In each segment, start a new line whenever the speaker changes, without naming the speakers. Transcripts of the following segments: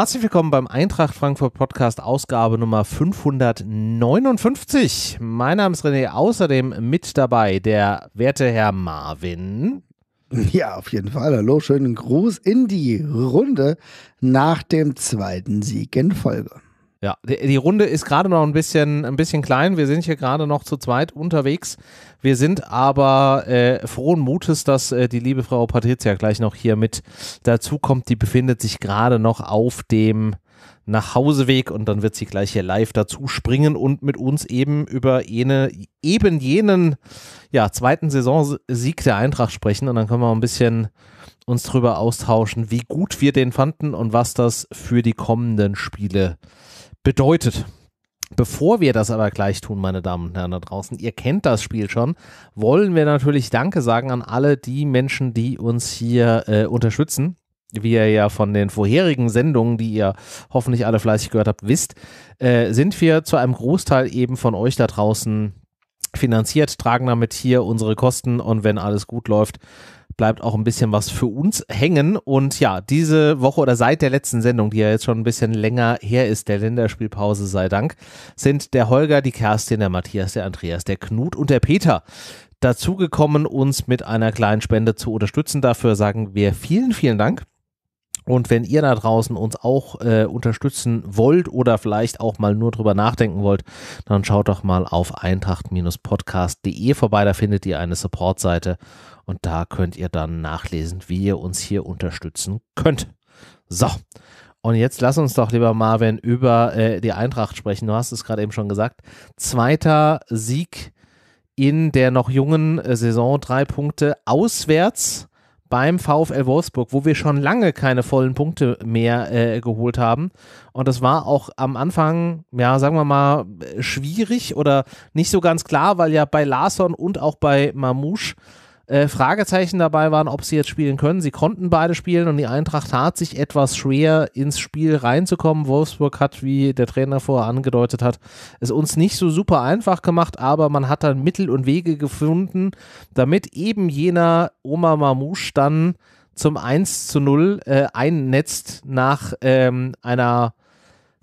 Herzlich willkommen beim Eintracht Frankfurt Podcast, Ausgabe Nummer 559. Mein Name ist René, außerdem mit dabei der werte Herr Marvin.
Ja, auf jeden Fall. Hallo, schönen Gruß in die Runde nach dem zweiten Sieg in Folge.
Ja, die, die Runde ist gerade noch ein bisschen, ein bisschen klein. Wir sind hier gerade noch zu zweit unterwegs. Wir sind aber äh, frohen Mutes, dass äh, die liebe Frau Patricia gleich noch hier mit dazukommt. Die befindet sich gerade noch auf dem Nachhauseweg und dann wird sie gleich hier live dazu springen und mit uns eben über jene, eben jenen ja, zweiten Saisonsieg der Eintracht sprechen und dann können wir ein bisschen uns drüber austauschen, wie gut wir den fanden und was das für die kommenden Spiele ist bedeutet. Bevor wir das aber gleich tun, meine Damen und Herren da draußen, ihr kennt das Spiel schon, wollen wir natürlich Danke sagen an alle die Menschen, die uns hier äh, unterstützen. Wie ihr ja von den vorherigen Sendungen, die ihr hoffentlich alle fleißig gehört habt, wisst, äh, sind wir zu einem Großteil eben von euch da draußen finanziert, tragen damit hier unsere Kosten und wenn alles gut läuft, bleibt auch ein bisschen was für uns hängen. Und ja, diese Woche oder seit der letzten Sendung, die ja jetzt schon ein bisschen länger her ist, der Länderspielpause sei Dank, sind der Holger, die Kerstin, der Matthias, der Andreas, der Knut und der Peter dazugekommen, uns mit einer kleinen Spende zu unterstützen. Dafür sagen wir vielen, vielen Dank. Und wenn ihr da draußen uns auch äh, unterstützen wollt oder vielleicht auch mal nur drüber nachdenken wollt, dann schaut doch mal auf eintracht-podcast.de vorbei. Da findet ihr eine Support-Seite und da könnt ihr dann nachlesen, wie ihr uns hier unterstützen könnt. So. Und jetzt lass uns doch lieber Marvin über äh, die Eintracht sprechen. Du hast es gerade eben schon gesagt. Zweiter Sieg in der noch jungen äh, Saison, drei Punkte auswärts beim VfL Wolfsburg, wo wir schon lange keine vollen Punkte mehr äh, geholt haben. Und das war auch am Anfang, ja, sagen wir mal, äh, schwierig oder nicht so ganz klar, weil ja bei Larsson und auch bei Mamouche äh, Fragezeichen dabei waren, ob sie jetzt spielen können. Sie konnten beide spielen und die Eintracht tat sich etwas schwer, ins Spiel reinzukommen. Wolfsburg hat, wie der Trainer vorher angedeutet hat, es uns nicht so super einfach gemacht, aber man hat dann Mittel und Wege gefunden, damit eben jener Oma Mamouche dann zum 1 zu 0 äh, einnetzt nach ähm, einer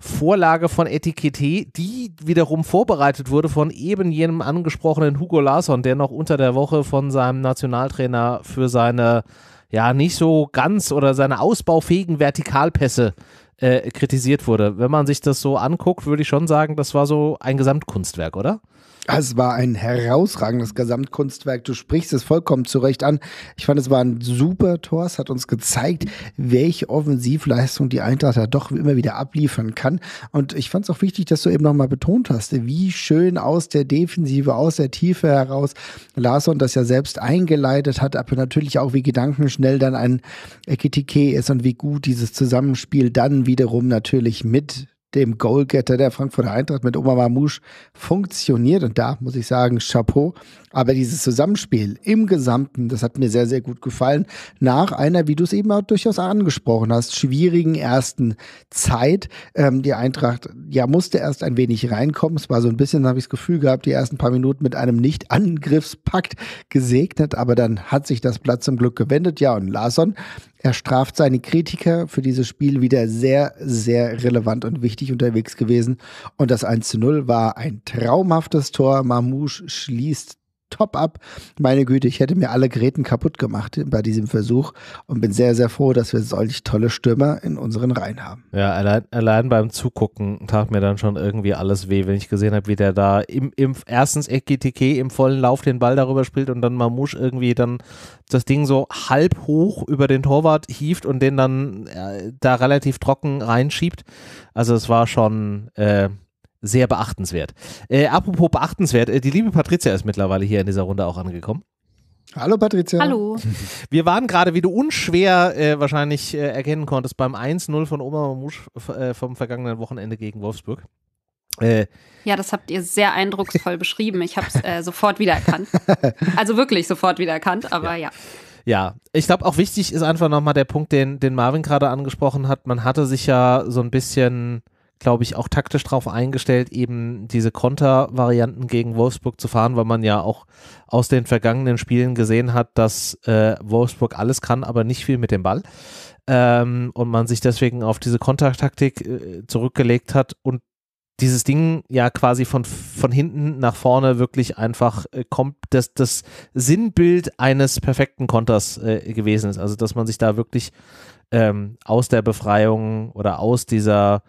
Vorlage von Etikette, die wiederum vorbereitet wurde von eben jenem angesprochenen Hugo Larsson, der noch unter der Woche von seinem Nationaltrainer für seine ja nicht so ganz oder seine ausbaufähigen Vertikalpässe äh, kritisiert wurde. Wenn man sich das so anguckt, würde ich schon sagen, das war
so ein Gesamtkunstwerk, oder? Es war ein herausragendes Gesamtkunstwerk. Du sprichst es vollkommen zurecht an. Ich fand, es war ein super Tor. Es hat uns gezeigt, welche Offensivleistung die Eintracht da doch immer wieder abliefern kann. Und ich fand es auch wichtig, dass du eben nochmal betont hast, wie schön aus der Defensive, aus der Tiefe heraus Larsson das ja selbst eingeleitet hat, aber natürlich auch, wie gedankenschnell dann ein Ekitike ist und wie gut dieses Zusammenspiel dann wiederum natürlich mit dem Goalgetter der Frankfurter Eintracht mit Omar Mamouche funktioniert. Und da muss ich sagen, Chapeau aber dieses Zusammenspiel im Gesamten, das hat mir sehr, sehr gut gefallen. Nach einer, wie du es eben auch durchaus angesprochen hast, schwierigen ersten Zeit. Ähm, die Eintracht, ja, musste erst ein wenig reinkommen. Es war so ein bisschen, habe ich das Gefühl gehabt, die ersten paar Minuten mit einem Nicht-Angriffspakt gesegnet. Aber dann hat sich das Blatt zum Glück gewendet. Ja, und Larson, er straft seine Kritiker für dieses Spiel wieder sehr, sehr relevant und wichtig unterwegs gewesen. Und das 1 zu 0 war ein traumhaftes Tor. Mamouche schließt top ab. Meine Güte, ich hätte mir alle Geräten kaputt gemacht bei diesem Versuch und bin sehr, sehr froh, dass wir solch tolle Stürmer in unseren Reihen haben.
Ja, allein, allein beim Zugucken tat mir dann schon irgendwie alles weh, wenn ich gesehen habe, wie der da im, im erstens Ekitike im vollen Lauf den Ball darüber spielt und dann Mamouche irgendwie dann das Ding so halb hoch über den Torwart hieft und den dann äh, da relativ trocken reinschiebt. Also es war schon äh, sehr beachtenswert. Äh, apropos beachtenswert, äh, die liebe Patricia ist mittlerweile hier in dieser Runde auch angekommen.
Hallo Patricia. Hallo.
Wir waren gerade, wie du unschwer äh, wahrscheinlich äh, erkennen konntest, beim 1-0 von Oma Mamouche äh, vom vergangenen Wochenende gegen Wolfsburg. Äh,
ja, das habt ihr sehr eindrucksvoll beschrieben. Ich habe es sofort wiedererkannt. Also wirklich sofort wiedererkannt, aber ja. ja.
Ja, ich glaube auch wichtig ist einfach nochmal der Punkt, den, den Marvin gerade angesprochen hat. Man hatte sich ja so ein bisschen glaube ich, auch taktisch darauf eingestellt, eben diese Kontervarianten gegen Wolfsburg zu fahren, weil man ja auch aus den vergangenen Spielen gesehen hat, dass äh, Wolfsburg alles kann, aber nicht viel mit dem Ball. Ähm, und man sich deswegen auf diese Kontertaktik äh, zurückgelegt hat und dieses Ding ja quasi von, von hinten nach vorne wirklich einfach äh, kommt, dass das Sinnbild eines perfekten Konters äh, gewesen ist. Also, dass man sich da wirklich ähm, aus der Befreiung oder aus dieser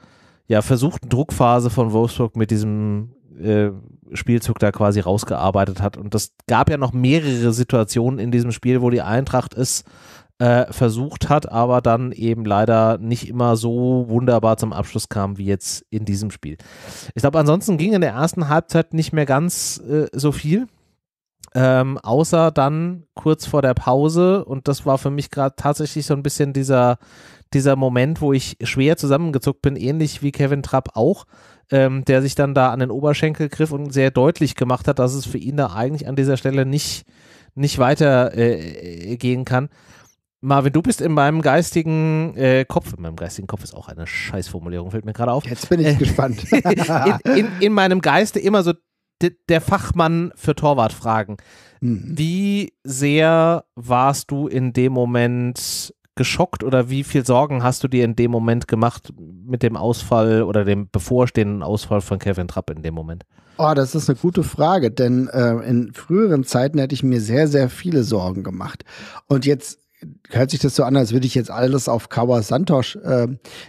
ja, versuchten Druckphase von Wolfsburg mit diesem äh, Spielzug da quasi rausgearbeitet hat. Und das gab ja noch mehrere Situationen in diesem Spiel, wo die Eintracht es äh, versucht hat, aber dann eben leider nicht immer so wunderbar zum Abschluss kam wie jetzt in diesem Spiel. Ich glaube, ansonsten ging in der ersten Halbzeit nicht mehr ganz äh, so viel. Ähm, außer dann kurz vor der Pause und das war für mich gerade tatsächlich so ein bisschen dieser, dieser Moment, wo ich schwer zusammengezuckt bin, ähnlich wie Kevin Trapp auch, ähm, der sich dann da an den Oberschenkel griff und sehr deutlich gemacht hat, dass es für ihn da eigentlich an dieser Stelle nicht, nicht weiter äh, gehen kann. Marvin, du bist in meinem geistigen äh, Kopf, in meinem geistigen Kopf ist auch eine Scheißformulierung, fällt mir gerade auf. Jetzt bin ich äh, gespannt. in, in, in, meinem Geiste immer so der Fachmann für Torwartfragen. Mhm. Wie sehr warst du in dem Moment geschockt oder wie viel Sorgen hast du dir in dem Moment gemacht mit dem Ausfall oder dem bevorstehenden Ausfall von Kevin Trapp in dem Moment?
Oh, das ist eine gute Frage, denn äh, in früheren Zeiten hätte ich mir sehr, sehr viele Sorgen gemacht. Und jetzt hört sich das so an, als würde ich jetzt alles auf Kawa Santosch äh,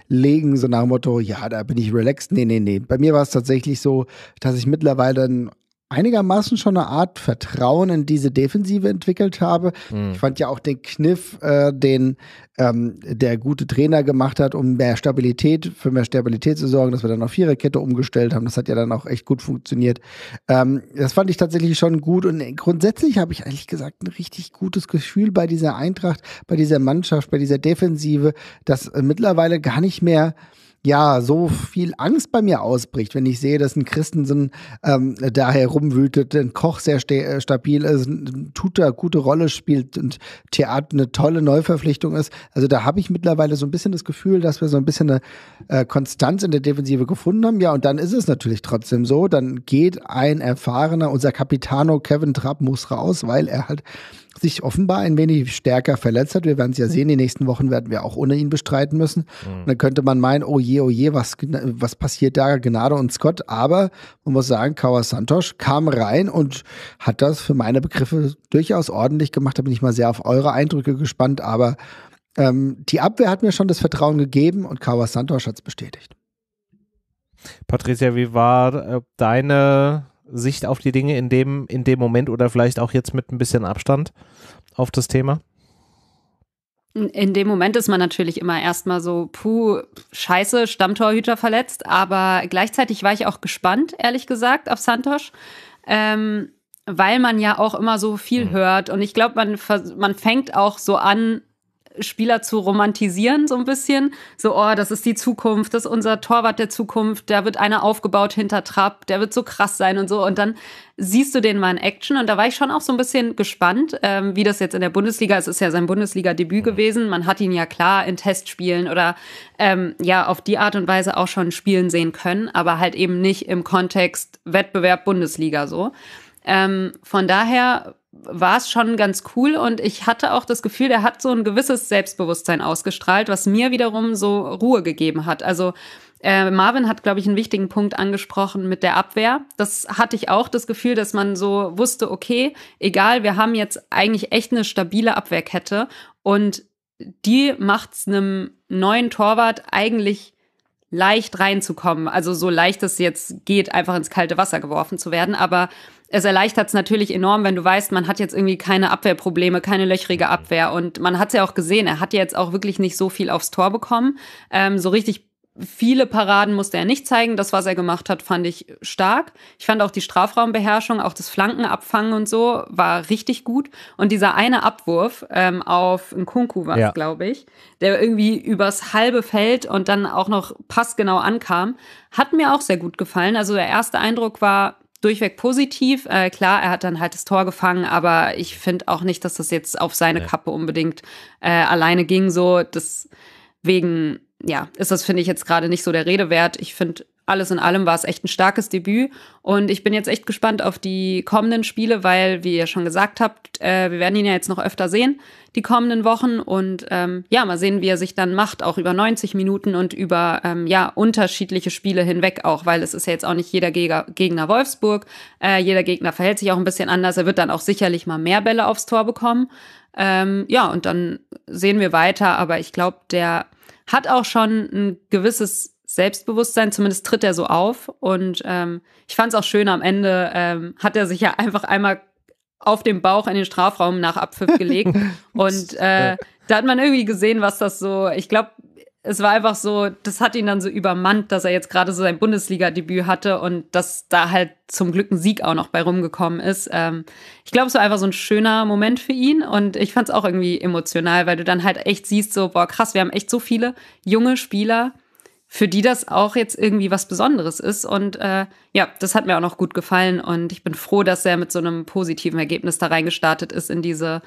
legen, so nach dem Motto, ja, da bin ich relaxed. Nee, nee, nee. Bei mir war es tatsächlich so, dass ich mittlerweile einen einigermaßen schon eine Art Vertrauen in diese Defensive entwickelt habe. Mhm. Ich fand ja auch den Kniff, äh, den ähm, der gute Trainer gemacht hat, um mehr Stabilität, für mehr Stabilität zu sorgen, dass wir dann auf Viererkette umgestellt haben. Das hat ja dann auch echt gut funktioniert. Ähm, das fand ich tatsächlich schon gut und grundsätzlich habe ich eigentlich gesagt ein richtig gutes Gefühl bei dieser Eintracht, bei dieser Mannschaft, bei dieser Defensive, dass äh, mittlerweile gar nicht mehr ja so viel Angst bei mir ausbricht, wenn ich sehe, dass ein Christensen ähm, da herumwütet, ein Koch sehr äh, stabil ist, ein Tutor gute Rolle spielt und Theater eine tolle Neuverpflichtung ist. Also da habe ich mittlerweile so ein bisschen das Gefühl, dass wir so ein bisschen eine äh, Konstanz in der Defensive gefunden haben. Ja, und dann ist es natürlich trotzdem so, dann geht ein erfahrener, unser Capitano Kevin Trapp muss raus, weil er halt sich offenbar ein wenig stärker verletzt hat. Wir werden es ja hm. sehen, die nächsten Wochen werden wir auch ohne ihn bestreiten müssen. Mhm. Dann könnte man meinen, oh je, oh je, was, was passiert da, Gnade und Scott. Aber man muss sagen, Kawa Santosch kam rein und hat das für meine Begriffe durchaus ordentlich gemacht. Da bin ich mal sehr auf eure Eindrücke gespannt. Aber ähm, die Abwehr hat mir schon das Vertrauen gegeben und Kawa Santosch hat es bestätigt.
Patricia, wie war äh, deine Sicht auf die Dinge in dem, in dem Moment oder vielleicht auch jetzt mit ein bisschen Abstand auf das Thema?
In dem Moment ist man natürlich immer erstmal so, puh, scheiße, Stammtorhüter verletzt. Aber gleichzeitig war ich auch gespannt, ehrlich gesagt, auf Santosch. Ähm, weil man ja auch immer so viel mhm. hört. Und ich glaube, man, man fängt auch so an, Spieler zu romantisieren, so ein bisschen. So, oh, das ist die Zukunft, das ist unser Torwart der Zukunft, da wird einer aufgebaut hinter Trapp, der wird so krass sein und so. Und dann siehst du den mal in Action. Und da war ich schon auch so ein bisschen gespannt, ähm, wie das jetzt in der Bundesliga, es ist ja sein Bundesliga-Debüt gewesen. Man hat ihn ja klar in Testspielen oder ähm, ja auf die Art und Weise auch schon spielen sehen können, aber halt eben nicht im Kontext Wettbewerb Bundesliga so. Ähm, von daher war es schon ganz cool und ich hatte auch das Gefühl, der hat so ein gewisses Selbstbewusstsein ausgestrahlt, was mir wiederum so Ruhe gegeben hat. Also äh, Marvin hat, glaube ich, einen wichtigen Punkt angesprochen mit der Abwehr. Das hatte ich auch das Gefühl, dass man so wusste, okay, egal, wir haben jetzt eigentlich echt eine stabile Abwehrkette und die macht es einem neuen Torwart eigentlich leicht reinzukommen. Also so leicht es jetzt geht, einfach ins kalte Wasser geworfen zu werden. Aber es erleichtert es natürlich enorm, wenn du weißt, man hat jetzt irgendwie keine Abwehrprobleme, keine löchrige mhm. Abwehr. Und man hat es ja auch gesehen, er hat jetzt auch wirklich nicht so viel aufs Tor bekommen. Ähm, so richtig viele Paraden musste er nicht zeigen. Das, was er gemacht hat, fand ich stark. Ich fand auch die Strafraumbeherrschung, auch das Flankenabfangen und so, war richtig gut. Und dieser eine Abwurf ähm, auf Nkunku war es, ja. glaube ich, der irgendwie übers halbe Feld und dann auch noch passgenau ankam, hat mir auch sehr gut gefallen. Also der erste Eindruck war, durchweg positiv. Äh, klar, er hat dann halt das Tor gefangen, aber ich finde auch nicht, dass das jetzt auf seine nee. Kappe unbedingt äh, alleine ging. So, deswegen, ja, ist das, finde ich, jetzt gerade nicht so der Rede wert. Ich finde, alles in allem war es echt ein starkes Debüt. Und ich bin jetzt echt gespannt auf die kommenden Spiele, weil, wie ihr schon gesagt habt, äh, wir werden ihn ja jetzt noch öfter sehen, die kommenden Wochen. Und ähm, ja, mal sehen, wie er sich dann macht, auch über 90 Minuten und über ähm, ja, unterschiedliche Spiele hinweg auch, weil es ist ja jetzt auch nicht jeder Gegner, Gegner Wolfsburg. Äh, jeder Gegner verhält sich auch ein bisschen anders. Er wird dann auch sicherlich mal mehr Bälle aufs Tor bekommen. Ähm, ja, und dann sehen wir weiter. Aber ich glaube, der hat auch schon ein gewisses Selbstbewusstsein, zumindest tritt er so auf. Und ähm, ich fand es auch schön, am Ende ähm, hat er sich ja einfach einmal auf dem Bauch in den Strafraum nach Abpfiff gelegt. und äh, da hat man irgendwie gesehen, was das so, ich glaube, es war einfach so, das hat ihn dann so übermannt, dass er jetzt gerade so sein Bundesliga-Debüt hatte und dass da halt zum Glück ein Sieg auch noch bei rumgekommen ist. Ähm, ich glaube, es war einfach so ein schöner Moment für ihn und ich fand es auch irgendwie emotional, weil du dann halt echt siehst, so, boah, krass, wir haben echt so viele junge Spieler, für die das auch jetzt irgendwie was Besonderes ist. Und äh, ja, das hat mir auch noch gut gefallen und ich bin froh, dass er mit so einem positiven Ergebnis da reingestartet ist in diese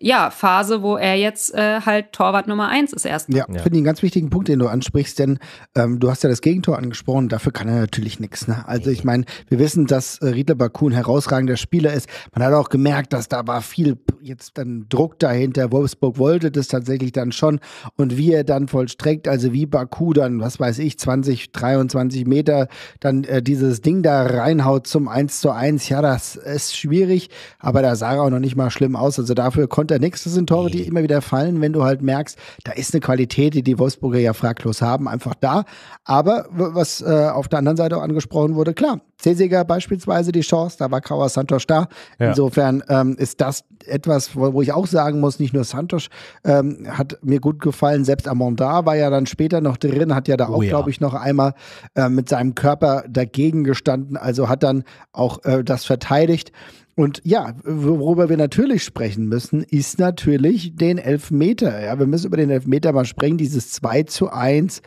ja, Phase, wo er jetzt äh, halt Torwart Nummer eins ist erstmal. Ja, ja. finde
ich einen ganz wichtigen Punkt, den du ansprichst, denn ähm, du hast ja das Gegentor angesprochen, dafür kann er natürlich nichts. Ne? Also ich meine, wir wissen, dass äh, Riedler Baku ein herausragender Spieler ist. Man hat auch gemerkt, dass da war viel jetzt dann Druck dahinter. Wolfsburg wollte das tatsächlich dann schon und wie er dann vollstreckt, also wie Baku dann, was weiß ich, 20, 23 Meter dann äh, dieses Ding da reinhaut zum 1 zu 1. Ja, das ist schwierig, aber da sah er auch noch nicht mal schlimm aus. Also dafür konnte und der nächste sind Tore, die immer wieder fallen, wenn du halt merkst, da ist eine Qualität, die die Wolfsburger ja fraglos haben, einfach da. Aber was äh, auf der anderen Seite auch angesprochen wurde, klar, Cesiger beispielsweise die Chance, da war Kauer Santos da. Ja. Insofern ähm, ist das etwas, wo, wo, ich auch sagen muss, nicht nur Santos ähm, hat mir gut gefallen, selbst Amanda war ja dann später noch drin, hat ja da oh auch, oh ja. glaube ich, noch einmal äh, mit seinem Körper dagegen gestanden, also hat dann auch äh, das verteidigt. Und ja, worüber wir natürlich sprechen müssen, ist natürlich den Elfmeter. Ja, wir müssen über den Elfmeter mal sprechen, dieses 2 zu 1.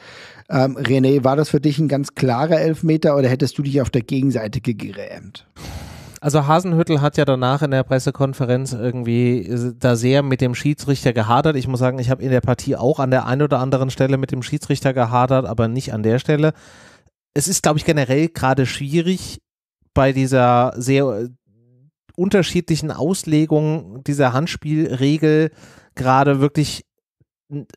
Ähm, René, war das für dich ein ganz klarer Elfmeter oder hättest du dich auf der Gegenseite gegrämt?
Also Hasenhüttel hat ja danach in der Pressekonferenz irgendwie äh, da sehr mit dem Schiedsrichter gehadert. Ich muss sagen, ich habe in der Partie auch an der einen oder anderen Stelle mit dem Schiedsrichter gehadert, aber nicht an der Stelle. Es ist, glaube ich, generell gerade schwierig bei dieser sehr unterschiedlichen Auslegungen dieser Handspielregel gerade wirklich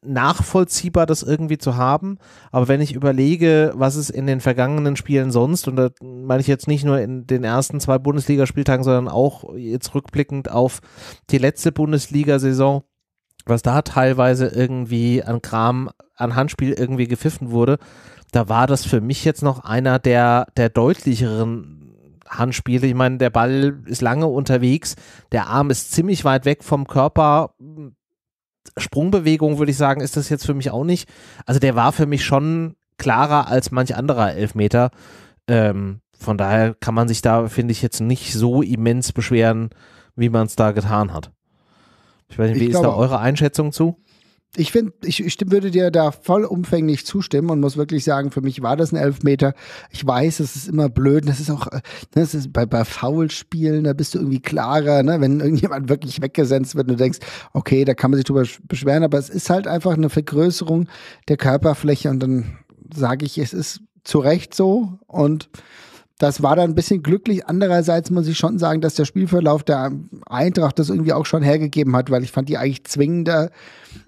nachvollziehbar, das irgendwie zu haben. Aber wenn ich überlege, was es in den vergangenen Spielen sonst, und da meine ich jetzt nicht nur in den ersten zwei Bundesligaspieltagen, sondern auch jetzt rückblickend auf die letzte Bundesliga-Saison, was da teilweise irgendwie an Kram, an Handspiel irgendwie gepfiffen wurde, da war das für mich jetzt noch einer der, der deutlicheren Handspiele. Ich meine, der Ball ist lange unterwegs, der Arm ist ziemlich weit weg vom Körper. Sprungbewegung würde ich sagen, ist das jetzt für mich auch nicht. Also der war für mich schon klarer als manch anderer Elfmeter. Ähm, von daher kann man sich da, finde ich, jetzt nicht so immens beschweren, wie man es da getan hat. Ich weiß nicht, wie ich ist da eure
Einschätzung zu? ich finde, ich, ich würde dir da vollumfänglich zustimmen und muss wirklich sagen, für mich war das ein Elfmeter. Ich weiß, es ist immer blöd. Das ist auch, das äh, ne, ist bei, bei Foulspielen, da bist du irgendwie klarer, ne? wenn irgendjemand wirklich weggesetzt wird und du denkst, okay, da kann man sich drüber beschweren, aber es ist halt einfach eine Vergrößerung der Körperfläche und dann sage ich, es ist zu Recht so und das war dann ein bisschen glücklich. Andererseits muss ich schon sagen, dass der Spielverlauf der Eintracht das irgendwie auch schon hergegeben hat, weil ich fand die eigentlich zwingender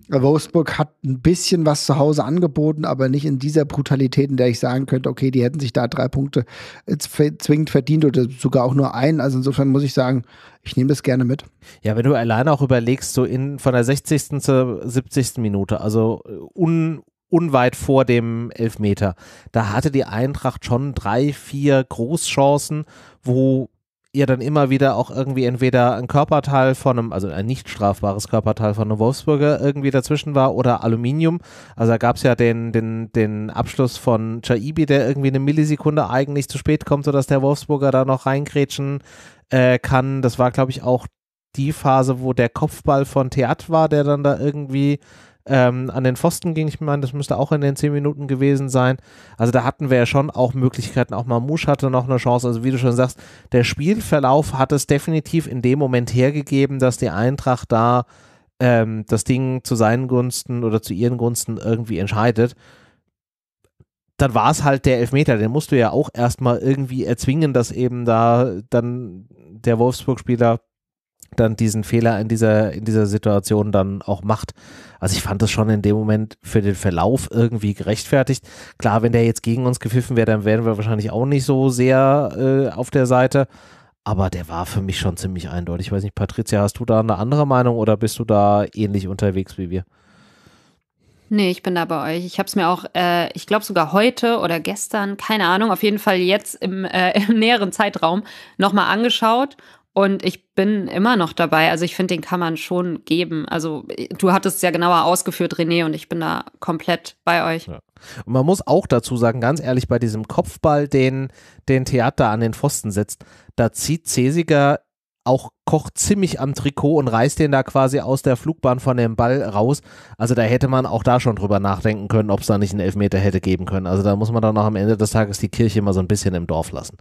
Wolfsburg hat ein bisschen was zu Hause angeboten, aber nicht in dieser Brutalität, in der ich sagen könnte, okay, die hätten sich da drei Punkte äh, zwingend verdient oder sogar auch nur einen. Also insofern muss ich sagen, ich nehme das gerne mit. Ja, wenn du alleine auch
überlegst, so in, von der 60. zur 70. Minute, also äh, un, unweit vor dem Elfmeter, da hatte die Eintracht schon drei, vier Großchancen, wo ihr dann immer wieder auch irgendwie entweder ein Körperteil von einem, also ein nicht strafbares Körperteil von einem Wolfsburger irgendwie dazwischen war oder Aluminium. Also da gab es ja den, den, den Abschluss von Chaibi, der irgendwie eine Millisekunde eigentlich zu spät kommt, sodass der Wolfsburger da noch reingrätschen äh, kann. Das war, glaube ich, auch die Phase, wo der Kopfball von Theat war, der dann da irgendwie ähm, an den Pfosten ging. Ich meine, das müsste auch in den 10 Minuten gewesen sein. Also da hatten wir ja schon auch Möglichkeiten. Auch Mamouche hatte noch eine Chance. Also wie du schon sagst, der Spielverlauf hat es definitiv in dem Moment hergegeben, dass die Eintracht da ähm, das Ding zu seinen Gunsten oder zu ihren Gunsten irgendwie entscheidet. Dann war es halt der Elfmeter, den musst du ja auch erstmal irgendwie erzwingen, dass eben da dann der Wolfsburg-Spieler dann diesen Fehler in dieser, in dieser Situation dann auch macht. Also ich fand das schon in dem Moment für den Verlauf irgendwie gerechtfertigt. Klar, wenn der jetzt gegen uns gepfiffen wäre, dann wären wir wahrscheinlich auch nicht so sehr äh, auf der Seite. Aber der war für mich schon ziemlich eindeutig. Ich weiß nicht, Patricia, hast du da eine andere Meinung oder bist du da ähnlich unterwegs wie wir?
Nee, ich bin da bei euch. Ich habe es mir auch, äh, ich glaube sogar heute oder gestern, keine Ahnung, auf jeden Fall jetzt im, äh, im näheren Zeitraum nochmal angeschaut und ich bin immer noch dabei. Also ich finde, den kann man schon geben. Also du hattest es ja genauer ausgeführt, René, und ich bin da komplett bei euch. Ja.
Und man muss auch dazu sagen, ganz ehrlich, bei diesem Kopfball, den, den Theater an den Pfosten setzt, da zieht Cesiger auch Koch ziemlich am Trikot und reißt den da quasi aus der Flugbahn von dem Ball raus. Also da hätte man auch da schon drüber nachdenken können, ob es da nicht einen Elfmeter hätte geben können. Also da muss man dann auch am Ende des Tages die Kirche immer so ein bisschen im Dorf lassen.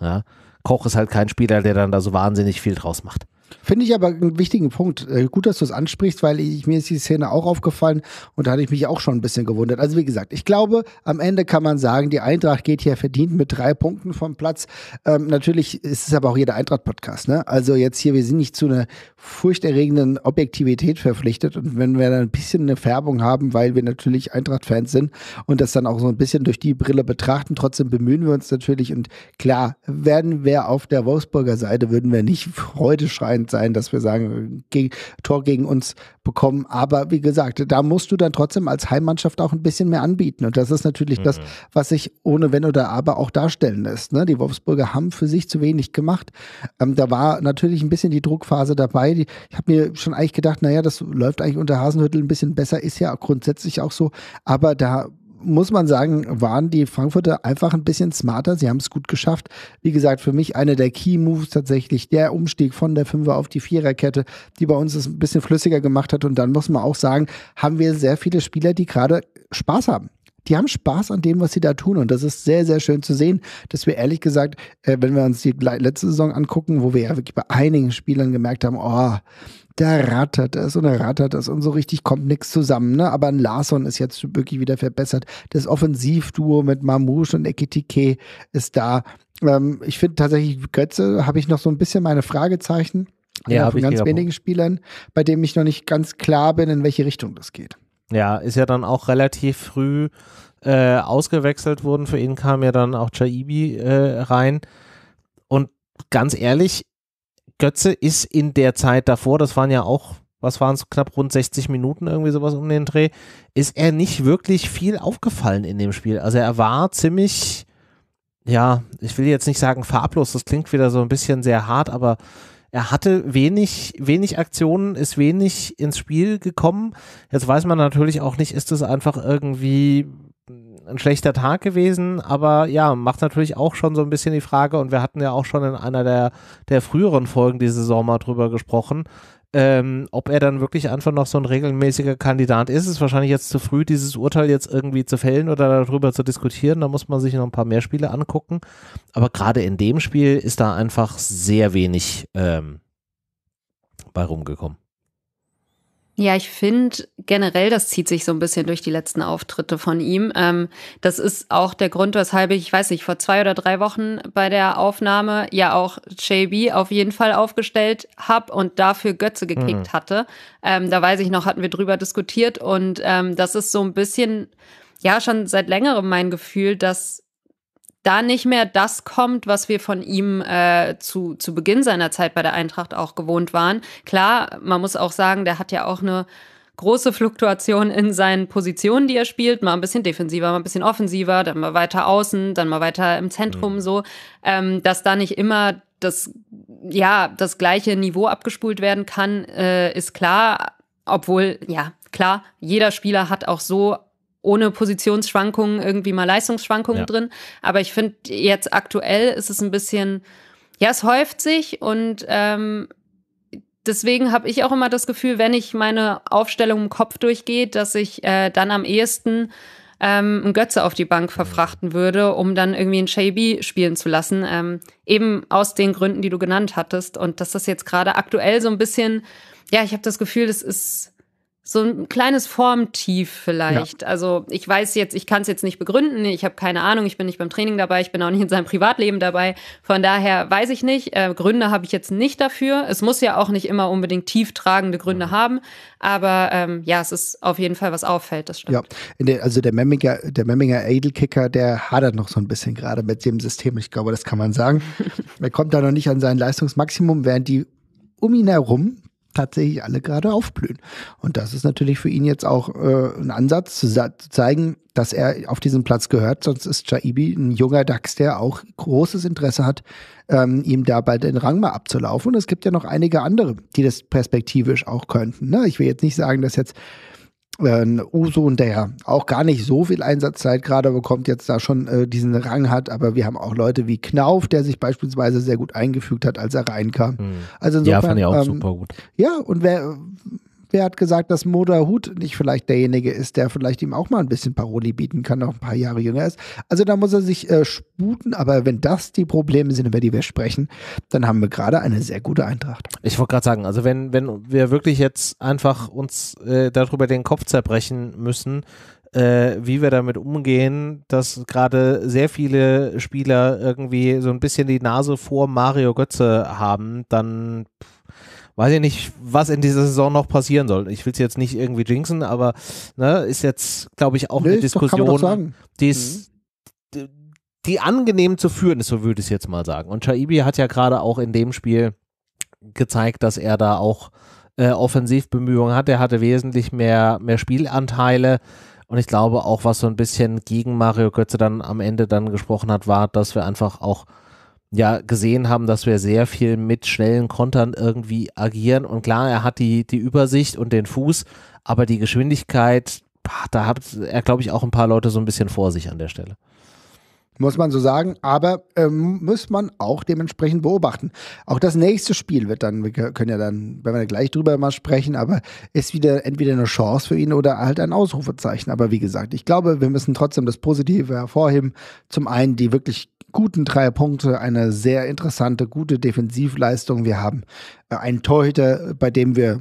Ja. Koch ist halt kein Spieler, der dann da so wahnsinnig viel draus macht.
Finde ich aber einen wichtigen Punkt. Äh, gut, dass du es ansprichst, weil ich, mir ist die Szene auch aufgefallen und da hatte ich mich auch schon ein bisschen gewundert. Also wie gesagt, ich glaube, am Ende kann man sagen, die Eintracht geht hier verdient mit drei Punkten vom Platz. Ähm, natürlich ist es aber auch jeder Eintracht-Podcast. Ne? Also jetzt hier, wir sind nicht zu einer furchterregenden Objektivität verpflichtet und wenn wir dann ein bisschen eine Färbung haben, weil wir natürlich Eintracht-Fans sind und das dann auch so ein bisschen durch die Brille betrachten, trotzdem bemühen wir uns natürlich und klar, wären wir auf der Wolfsburger Seite, würden wir nicht Freude schreien, entscheidend sein, dass wir sagen, gegen, Tor gegen uns bekommen. Aber wie gesagt, da musst du dann trotzdem als Heimmannschaft auch ein bisschen mehr anbieten. Und das ist natürlich mhm. das, was sich ohne Wenn oder Aber auch darstellen lässt. Ne? Die Wolfsburger haben für sich zu wenig gemacht. Ähm, da war natürlich ein bisschen die Druckphase dabei. Die, ich habe mir schon eigentlich gedacht, naja, das läuft eigentlich unter Hasenhüttel ein bisschen besser, ist ja grundsätzlich auch so. Aber da muss man sagen, waren die Frankfurter einfach ein bisschen smarter. Sie haben es gut geschafft. Wie gesagt, für mich einer der Key Moves tatsächlich der Umstieg von der Fünfer auf die Viererkette, die bei uns es ein bisschen flüssiger gemacht hat. Und dann muss man auch sagen, haben wir sehr viele Spieler, die gerade Spaß haben die haben Spaß an dem, was sie da tun. Und das ist sehr, sehr schön zu sehen, dass wir ehrlich gesagt, äh, wenn wir uns die letzte Saison angucken, wo wir ja wirklich bei einigen Spielern gemerkt haben, oh, da rattert es und da rattert es und so richtig kommt nichts zusammen. Ne? Aber ein Larson ist jetzt wirklich wieder verbessert. Das Offensivduo mit Mamouche und Ekitike ist da. Ähm, ich finde tatsächlich, Götze habe ich noch so ein bisschen meine Fragezeichen. Ja, äh, von ganz wenigen Spielern, bei dem ich noch nicht ganz klar bin, in welche Richtung das geht.
Ja, ist ja dann auch relativ früh äh, ausgewechselt worden. Für ihn kam ja dann auch Chaibi äh, rein. Und ganz ehrlich, Götze ist in der Zeit davor, das waren ja auch, was waren es, knapp rund 60 Minuten, irgendwie sowas um den Dreh, ist er nicht wirklich viel aufgefallen in dem Spiel. Also er war ziemlich, ja, ich will jetzt nicht sagen farblos, das klingt wieder so ein bisschen sehr hart, aber er hatte wenig, wenig Aktionen, ist wenig ins Spiel gekommen. Jetzt weiß man natürlich auch nicht, ist das einfach irgendwie ein schlechter Tag gewesen, aber ja, macht natürlich auch schon so ein bisschen die Frage, und wir hatten ja auch schon in einer der, der früheren Folgen dieses Sommer drüber gesprochen, ähm, ob er dann wirklich einfach noch so ein regelmäßiger Kandidat ist, Es ist wahrscheinlich jetzt zu früh, dieses Urteil jetzt irgendwie zu fällen oder darüber zu diskutieren. Da muss man sich noch ein paar mehr Spiele angucken. Aber gerade in dem Spiel ist da einfach sehr wenig ähm, bei rumgekommen.
Ja, ich finde generell, das zieht sich so ein bisschen durch die letzten Auftritte von ihm. Ähm, das ist auch der Grund, weshalb ich, ich weiß nicht, vor zwei oder drei Wochen bei der Aufnahme ja auch JB auf jeden Fall aufgestellt habe und dafür Götze gekickt mhm. hatte. Ähm, da weiß ich noch, hatten wir drüber diskutiert und ähm, das ist so ein bisschen, ja, schon seit längerem mein Gefühl, dass da nicht mehr das kommt, was wir von ihm äh, zu, zu Beginn seiner Zeit bei der Eintracht auch gewohnt waren. Klar, man muss auch sagen, der hat ja auch eine große Fluktuation in seinen Positionen, die er spielt. Mal ein bisschen defensiver, mal ein bisschen offensiver, dann mal weiter außen, dann mal weiter im Zentrum mhm. so, ähm, dass da nicht immer das ja das gleiche Niveau abgespult werden kann, äh, ist klar. Obwohl ja klar, jeder Spieler hat auch so ohne Positionsschwankungen irgendwie mal Leistungsschwankungen ja. drin. Aber ich finde, jetzt aktuell ist es ein bisschen, ja, es häuft sich und ähm, deswegen habe ich auch immer das Gefühl, wenn ich meine Aufstellung im Kopf durchgehe, dass ich äh, dann am ehesten ähm, einen Götze auf die Bank mhm. verfrachten würde, um dann irgendwie einen JB spielen zu lassen. Ähm, eben aus den Gründen, die du genannt hattest. Und dass das jetzt gerade aktuell so ein bisschen, ja, ich habe das Gefühl, das ist so ein kleines Formtief vielleicht. Ja. Also ich weiß jetzt, ich kann es jetzt nicht begründen, ich habe keine Ahnung, ich bin nicht beim Training dabei, ich bin auch nicht in seinem Privatleben dabei. Von daher weiß ich nicht, äh, Gründe habe ich jetzt nicht dafür. Es muss ja auch nicht immer unbedingt tieftragende Gründe mhm. haben, aber ähm, ja, es ist auf jeden Fall was auffällt, das stimmt.
Ja, der, also der Memminger, der Memminger Edelkicker, der hadert noch so ein bisschen gerade mit dem System, ich glaube, das kann man sagen. er kommt da noch nicht an sein Leistungsmaximum, während die um ihn herum, tatsächlich alle gerade aufblühen. Und das ist natürlich für ihn jetzt auch äh, ein Ansatz, zu, zu, zeigen, dass er auf diesen Platz gehört. Sonst ist Jaibi ein junger Dachs, der auch großes Interesse hat, ähm, ihm bald den Rang mal abzulaufen. Und es gibt ja noch einige andere, die das perspektivisch auch könnten. Ne? Ich will jetzt nicht sagen, dass jetzt äh, Usun, der ja auch gar nicht so viel Einsatzzeit gerade bekommt, jetzt da schon äh, diesen Rang hat. Aber wir haben auch Leute wie Knauf, der sich beispielsweise sehr gut eingefügt hat, als er reinkam. Mhm. Also insofern, ja, fand ich auch ähm, super gut. Ja, und wer, wer hat gesagt, dass Moder Hut nicht vielleicht derjenige ist, der vielleicht ihm auch mal ein bisschen Paroli bieten kann, noch ein paar Jahre jünger ist. Also da muss er sich äh, sputen, aber wenn das die Probleme sind, über die wir sprechen, dann haben wir gerade eine sehr gute Eintracht.
Ich wollte gerade sagen, also wenn, wenn wir wirklich jetzt einfach uns äh, darüber den Kopf zerbrechen müssen, äh, wie wir damit umgehen, dass gerade sehr viele Spieler irgendwie so ein bisschen die Nase vor Mario Götze haben, dann pff, weiß ich nicht, was in dieser Saison noch passieren soll. Ich will es jetzt nicht irgendwie jinxen, aber ne, ist jetzt, glaube ich, auch nee, eine Diskussion, die ist, mhm. die angenehm zu führen ist, so würde ich es jetzt mal sagen. Und Chaibi hat ja gerade auch in dem Spiel gezeigt, dass er da auch äh, Offensivbemühungen hat. Er hatte wesentlich mehr, mehr Spielanteile. Und ich glaube auch, was so ein bisschen gegen Mario Götze dann am Ende dann gesprochen hat, war, dass wir einfach auch ja gesehen haben, dass wir sehr viel mit schnellen Kontern irgendwie agieren. Und klar, er hat die, die Übersicht und den Fuß, aber die Geschwindigkeit, da hat er, glaube ich, auch ein paar Leute
so ein bisschen vor sich an der Stelle. Muss man so sagen, aber ähm, muss man auch dementsprechend beobachten. Auch das nächste Spiel wird dann, wir können ja dann, wenn wir gleich drüber mal sprechen, aber ist wieder entweder eine Chance für ihn oder halt ein Ausrufezeichen. Aber wie gesagt, ich glaube, wir müssen trotzdem das Positive hervorheben. Zum einen die wirklich guten drei Punkte, eine sehr interessante, gute Defensivleistung. Wir haben äh, einen Torhüter, äh, bei dem wir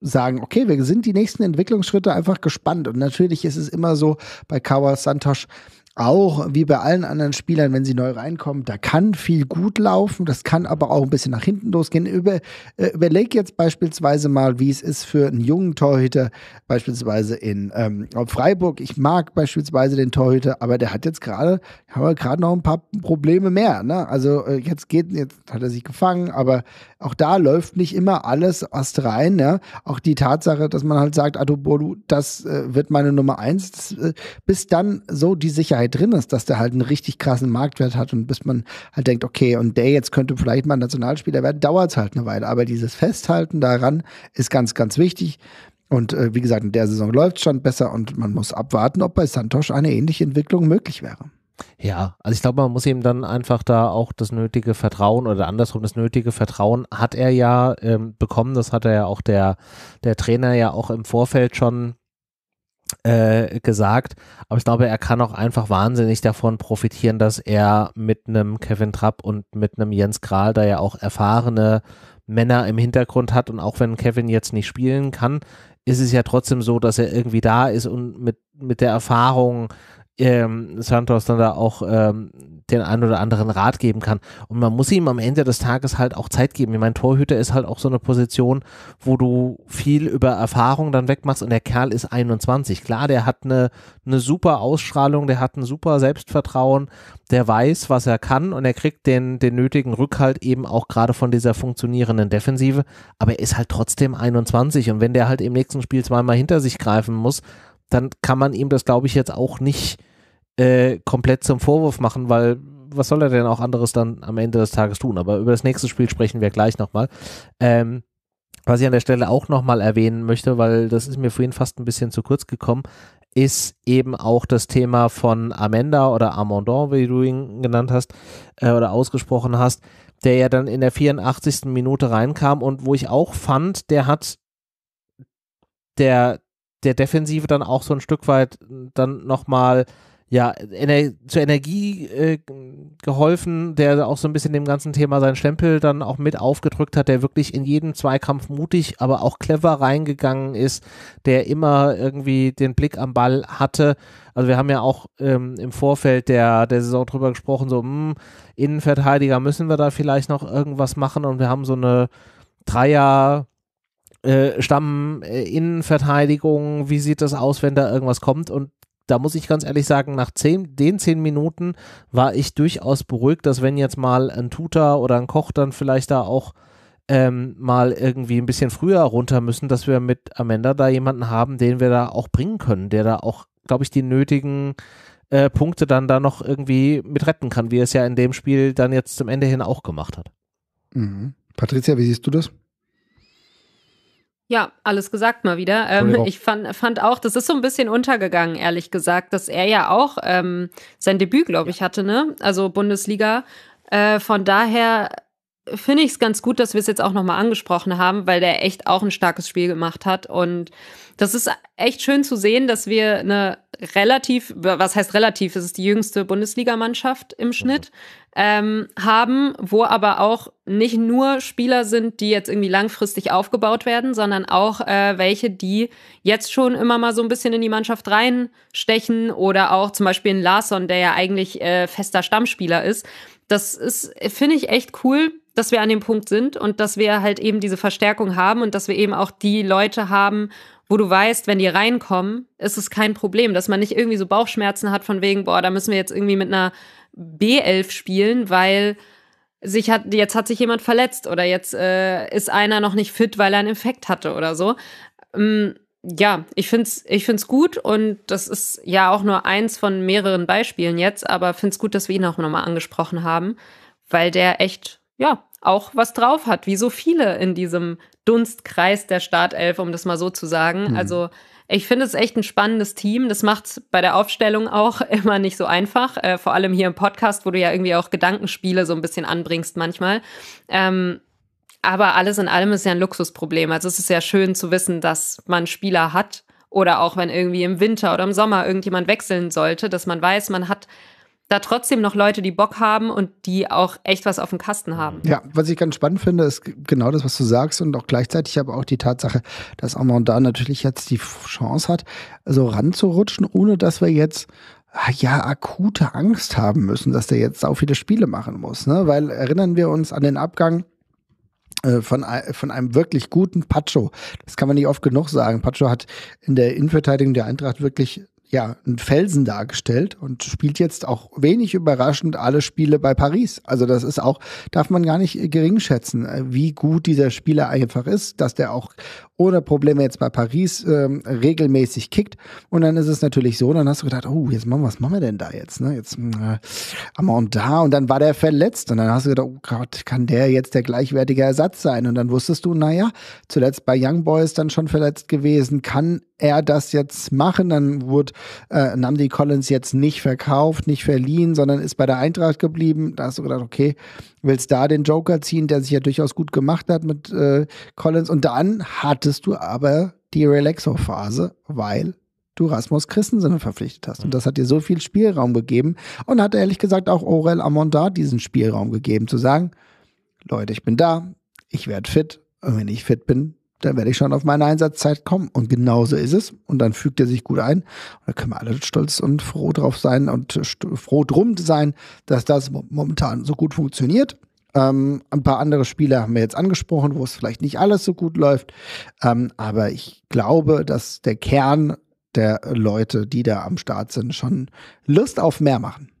sagen, okay, wir sind die nächsten Entwicklungsschritte einfach gespannt. Und natürlich ist es immer so bei Kawa Santosch, auch wie bei allen anderen Spielern, wenn sie neu reinkommen, da kann viel gut laufen, das kann aber auch ein bisschen nach hinten losgehen. Über, äh, überleg jetzt beispielsweise mal, wie es ist für einen jungen Torhüter, beispielsweise in ähm, Freiburg. Ich mag beispielsweise den Torhüter, aber der hat jetzt gerade, gerade noch ein paar Probleme mehr. Ne? Also äh, jetzt geht, jetzt hat er sich gefangen, aber auch da läuft nicht immer alles erst rein. Ne? Auch die Tatsache, dass man halt sagt, Adobolu, das äh, wird meine Nummer eins, äh, bis dann so die Sicherheit Kai drin ist, dass der halt einen richtig krassen Marktwert hat und bis man halt denkt, okay, und der jetzt könnte vielleicht mal Nationalspieler werden, dauert es halt eine Weile. Aber dieses Festhalten daran ist ganz, ganz wichtig. Und äh, wie gesagt, in der Saison läuft es schon besser und man muss abwarten, ob bei Santosch eine ähnliche Entwicklung möglich wäre.
Ja, also ich glaube, man muss ihm dann einfach da auch das nötige Vertrauen oder andersrum das nötige Vertrauen hat er ja ähm, bekommen. Das hat er ja auch der, der Trainer ja auch im Vorfeld schon äh, gesagt. Aber ich glaube, er kann auch einfach wahnsinnig davon profitieren, dass er mit einem Kevin Trapp und mit einem Jens Kral da ja auch erfahrene Männer im Hintergrund hat. Und auch wenn Kevin jetzt nicht spielen kann, ist es ja trotzdem so, dass er irgendwie da ist und mit, mit der Erfahrung ähm, Santos dann da auch ähm, den einen oder anderen Rat geben kann. Und man muss ihm am Ende des Tages halt auch Zeit geben. Ich meine, Torhüter ist halt auch so eine Position, wo du viel über Erfahrung dann wegmachst und der Kerl ist 21. Klar, der hat eine, eine super Ausstrahlung, der hat ein super Selbstvertrauen, der weiß, was er kann und er kriegt den, den nötigen Rückhalt eben auch gerade von dieser funktionierenden Defensive, aber er ist halt trotzdem 21 und wenn der halt im nächsten Spiel zweimal hinter sich greifen muss, dann kann man ihm das, glaube ich, jetzt auch nicht äh, komplett zum Vorwurf machen, weil was soll er denn auch anderes dann am Ende des Tages tun? Aber über das nächste Spiel sprechen wir gleich nochmal. Ähm, was ich an der Stelle auch nochmal erwähnen möchte, weil das ist mir vorhin fast ein bisschen zu kurz gekommen, ist eben auch das Thema von Amanda oder Amandon, wie du ihn genannt hast äh, oder ausgesprochen hast, der ja dann in der 84. Minute reinkam und wo ich auch fand, der hat der, der Defensive dann auch so ein Stück weit dann nochmal mal ja, ener zur Energie äh, geholfen, der auch so ein bisschen dem ganzen Thema seinen Stempel dann auch mit aufgedrückt hat, der wirklich in jeden Zweikampf mutig, aber auch clever reingegangen ist, der immer irgendwie den Blick am Ball hatte. Also wir haben ja auch ähm, im Vorfeld der, der Saison drüber gesprochen, so, mh, hm, Innenverteidiger müssen wir da vielleicht noch irgendwas machen und wir haben so eine Dreier- äh, Stamm äh, Innenverteidigung, wie sieht das aus, wenn da irgendwas kommt? Und da muss ich ganz ehrlich sagen, nach zehn, den zehn Minuten war ich durchaus beruhigt, dass wenn jetzt mal ein Tutor oder ein Koch dann vielleicht da auch ähm, mal irgendwie ein bisschen früher runter müssen, dass wir mit Amanda da jemanden haben, den wir da auch bringen können, der da auch, glaube ich, die nötigen äh, Punkte dann da noch irgendwie mit retten kann, wie er es ja in dem Spiel dann jetzt zum Ende hin auch
gemacht hat. Mhm. Patricia, wie siehst du das?
Ja, alles gesagt mal wieder. Ähm, ich fand, fand auch, das ist so ein bisschen untergegangen, ehrlich gesagt, dass er ja auch ähm, sein Debüt, glaube ich, hatte, ne? Also Bundesliga. Äh, von daher finde ich es ganz gut, dass wir es jetzt auch nochmal angesprochen haben, weil der echt auch ein starkes Spiel gemacht hat. Und das ist echt schön zu sehen, dass wir eine relativ, was heißt relativ, es ist die jüngste Bundesligamannschaft im mhm. Schnitt, ähm, haben, wo aber auch nicht nur Spieler sind, die jetzt irgendwie langfristig aufgebaut werden, sondern auch äh, welche, die jetzt schon immer mal so ein bisschen in die Mannschaft reinstechen oder auch zum Beispiel in Larsson, der ja eigentlich äh, fester Stammspieler ist, das ist, finde ich echt cool, dass wir an dem Punkt sind und dass wir halt eben diese Verstärkung haben und dass wir eben auch die Leute haben, wo du weißt, wenn die reinkommen, ist es kein Problem, dass man nicht irgendwie so Bauchschmerzen hat von wegen, boah, da müssen wir jetzt irgendwie mit einer B11 spielen, weil sich hat, jetzt hat sich jemand verletzt oder jetzt äh, ist einer noch nicht fit, weil er einen Infekt hatte oder so. Ähm, ja, ich finde es ich find's gut und das ist ja auch nur eins von mehreren Beispielen jetzt, aber finde es gut, dass wir ihn auch nochmal angesprochen haben, weil der echt, ja, auch was drauf hat, wie so viele in diesem Dunstkreis der Startelf, um das mal so zu sagen. Mhm. Also ich finde es echt ein spannendes Team. Das macht es bei der Aufstellung auch immer nicht so einfach. Äh, vor allem hier im Podcast, wo du ja irgendwie auch Gedankenspiele so ein bisschen anbringst manchmal. Ähm, aber alles in allem ist ja ein Luxusproblem. Also es ist ja schön zu wissen, dass man Spieler hat oder auch wenn irgendwie im Winter oder im Sommer irgendjemand wechseln sollte, dass man weiß, man hat da trotzdem noch Leute, die Bock haben und die auch echt was auf dem Kasten haben.
Ja, was ich ganz spannend finde, ist genau das, was du sagst und auch gleichzeitig aber auch die Tatsache, dass Armand da natürlich jetzt die Chance hat, so ranzurutschen, ohne dass wir jetzt ah ja akute Angst haben müssen, dass der jetzt auch viele Spiele machen muss. Ne? Weil erinnern wir uns an den Abgang äh, von, von einem wirklich guten Pacho. Das kann man nicht oft genug sagen. Pacho hat in der Innenverteidigung der Eintracht wirklich ja, einen Felsen dargestellt und spielt jetzt auch wenig überraschend alle Spiele bei Paris. Also das ist auch, darf man gar nicht gering schätzen, äh, wie gut dieser Spieler einfach ist, dass der auch ohne Probleme jetzt bei Paris ähm, regelmäßig kickt. Und dann ist es natürlich so, dann hast du gedacht, oh, jetzt machen, was machen wir denn da jetzt? Ne? Jetzt äh, am da und dann war der verletzt und dann hast du gedacht, oh Gott, kann der jetzt der gleichwertige Ersatz sein? Und dann wusstest du, naja, zuletzt bei Young Boys dann schon verletzt gewesen, kann er das jetzt machen. Dann wurde äh, Namdi Collins jetzt nicht verkauft, nicht verliehen, sondern ist bei der Eintracht geblieben. Da hast du gedacht, okay, willst da den Joker ziehen, der sich ja durchaus gut gemacht hat mit äh, Collins. Und dann hattest du aber die Relaxo-Phase, weil du Rasmus Christensen verpflichtet hast. Und das hat dir so viel Spielraum gegeben und hat ehrlich gesagt auch Aurel Amondat diesen Spielraum gegeben, zu sagen, Leute, ich bin da, ich werde fit und wenn ich fit bin, dann werde ich schon auf meine Einsatzzeit kommen. Und genauso ist es. Und dann fügt er sich gut ein. Und da können wir alle stolz und froh drauf sein und froh drum sein, dass das momentan so gut funktioniert. Ähm, ein paar andere Spieler haben wir jetzt angesprochen, wo es vielleicht nicht alles so gut läuft. Ähm, aber ich glaube, dass der Kern der Leute, die da am Start sind, schon Lust auf mehr machen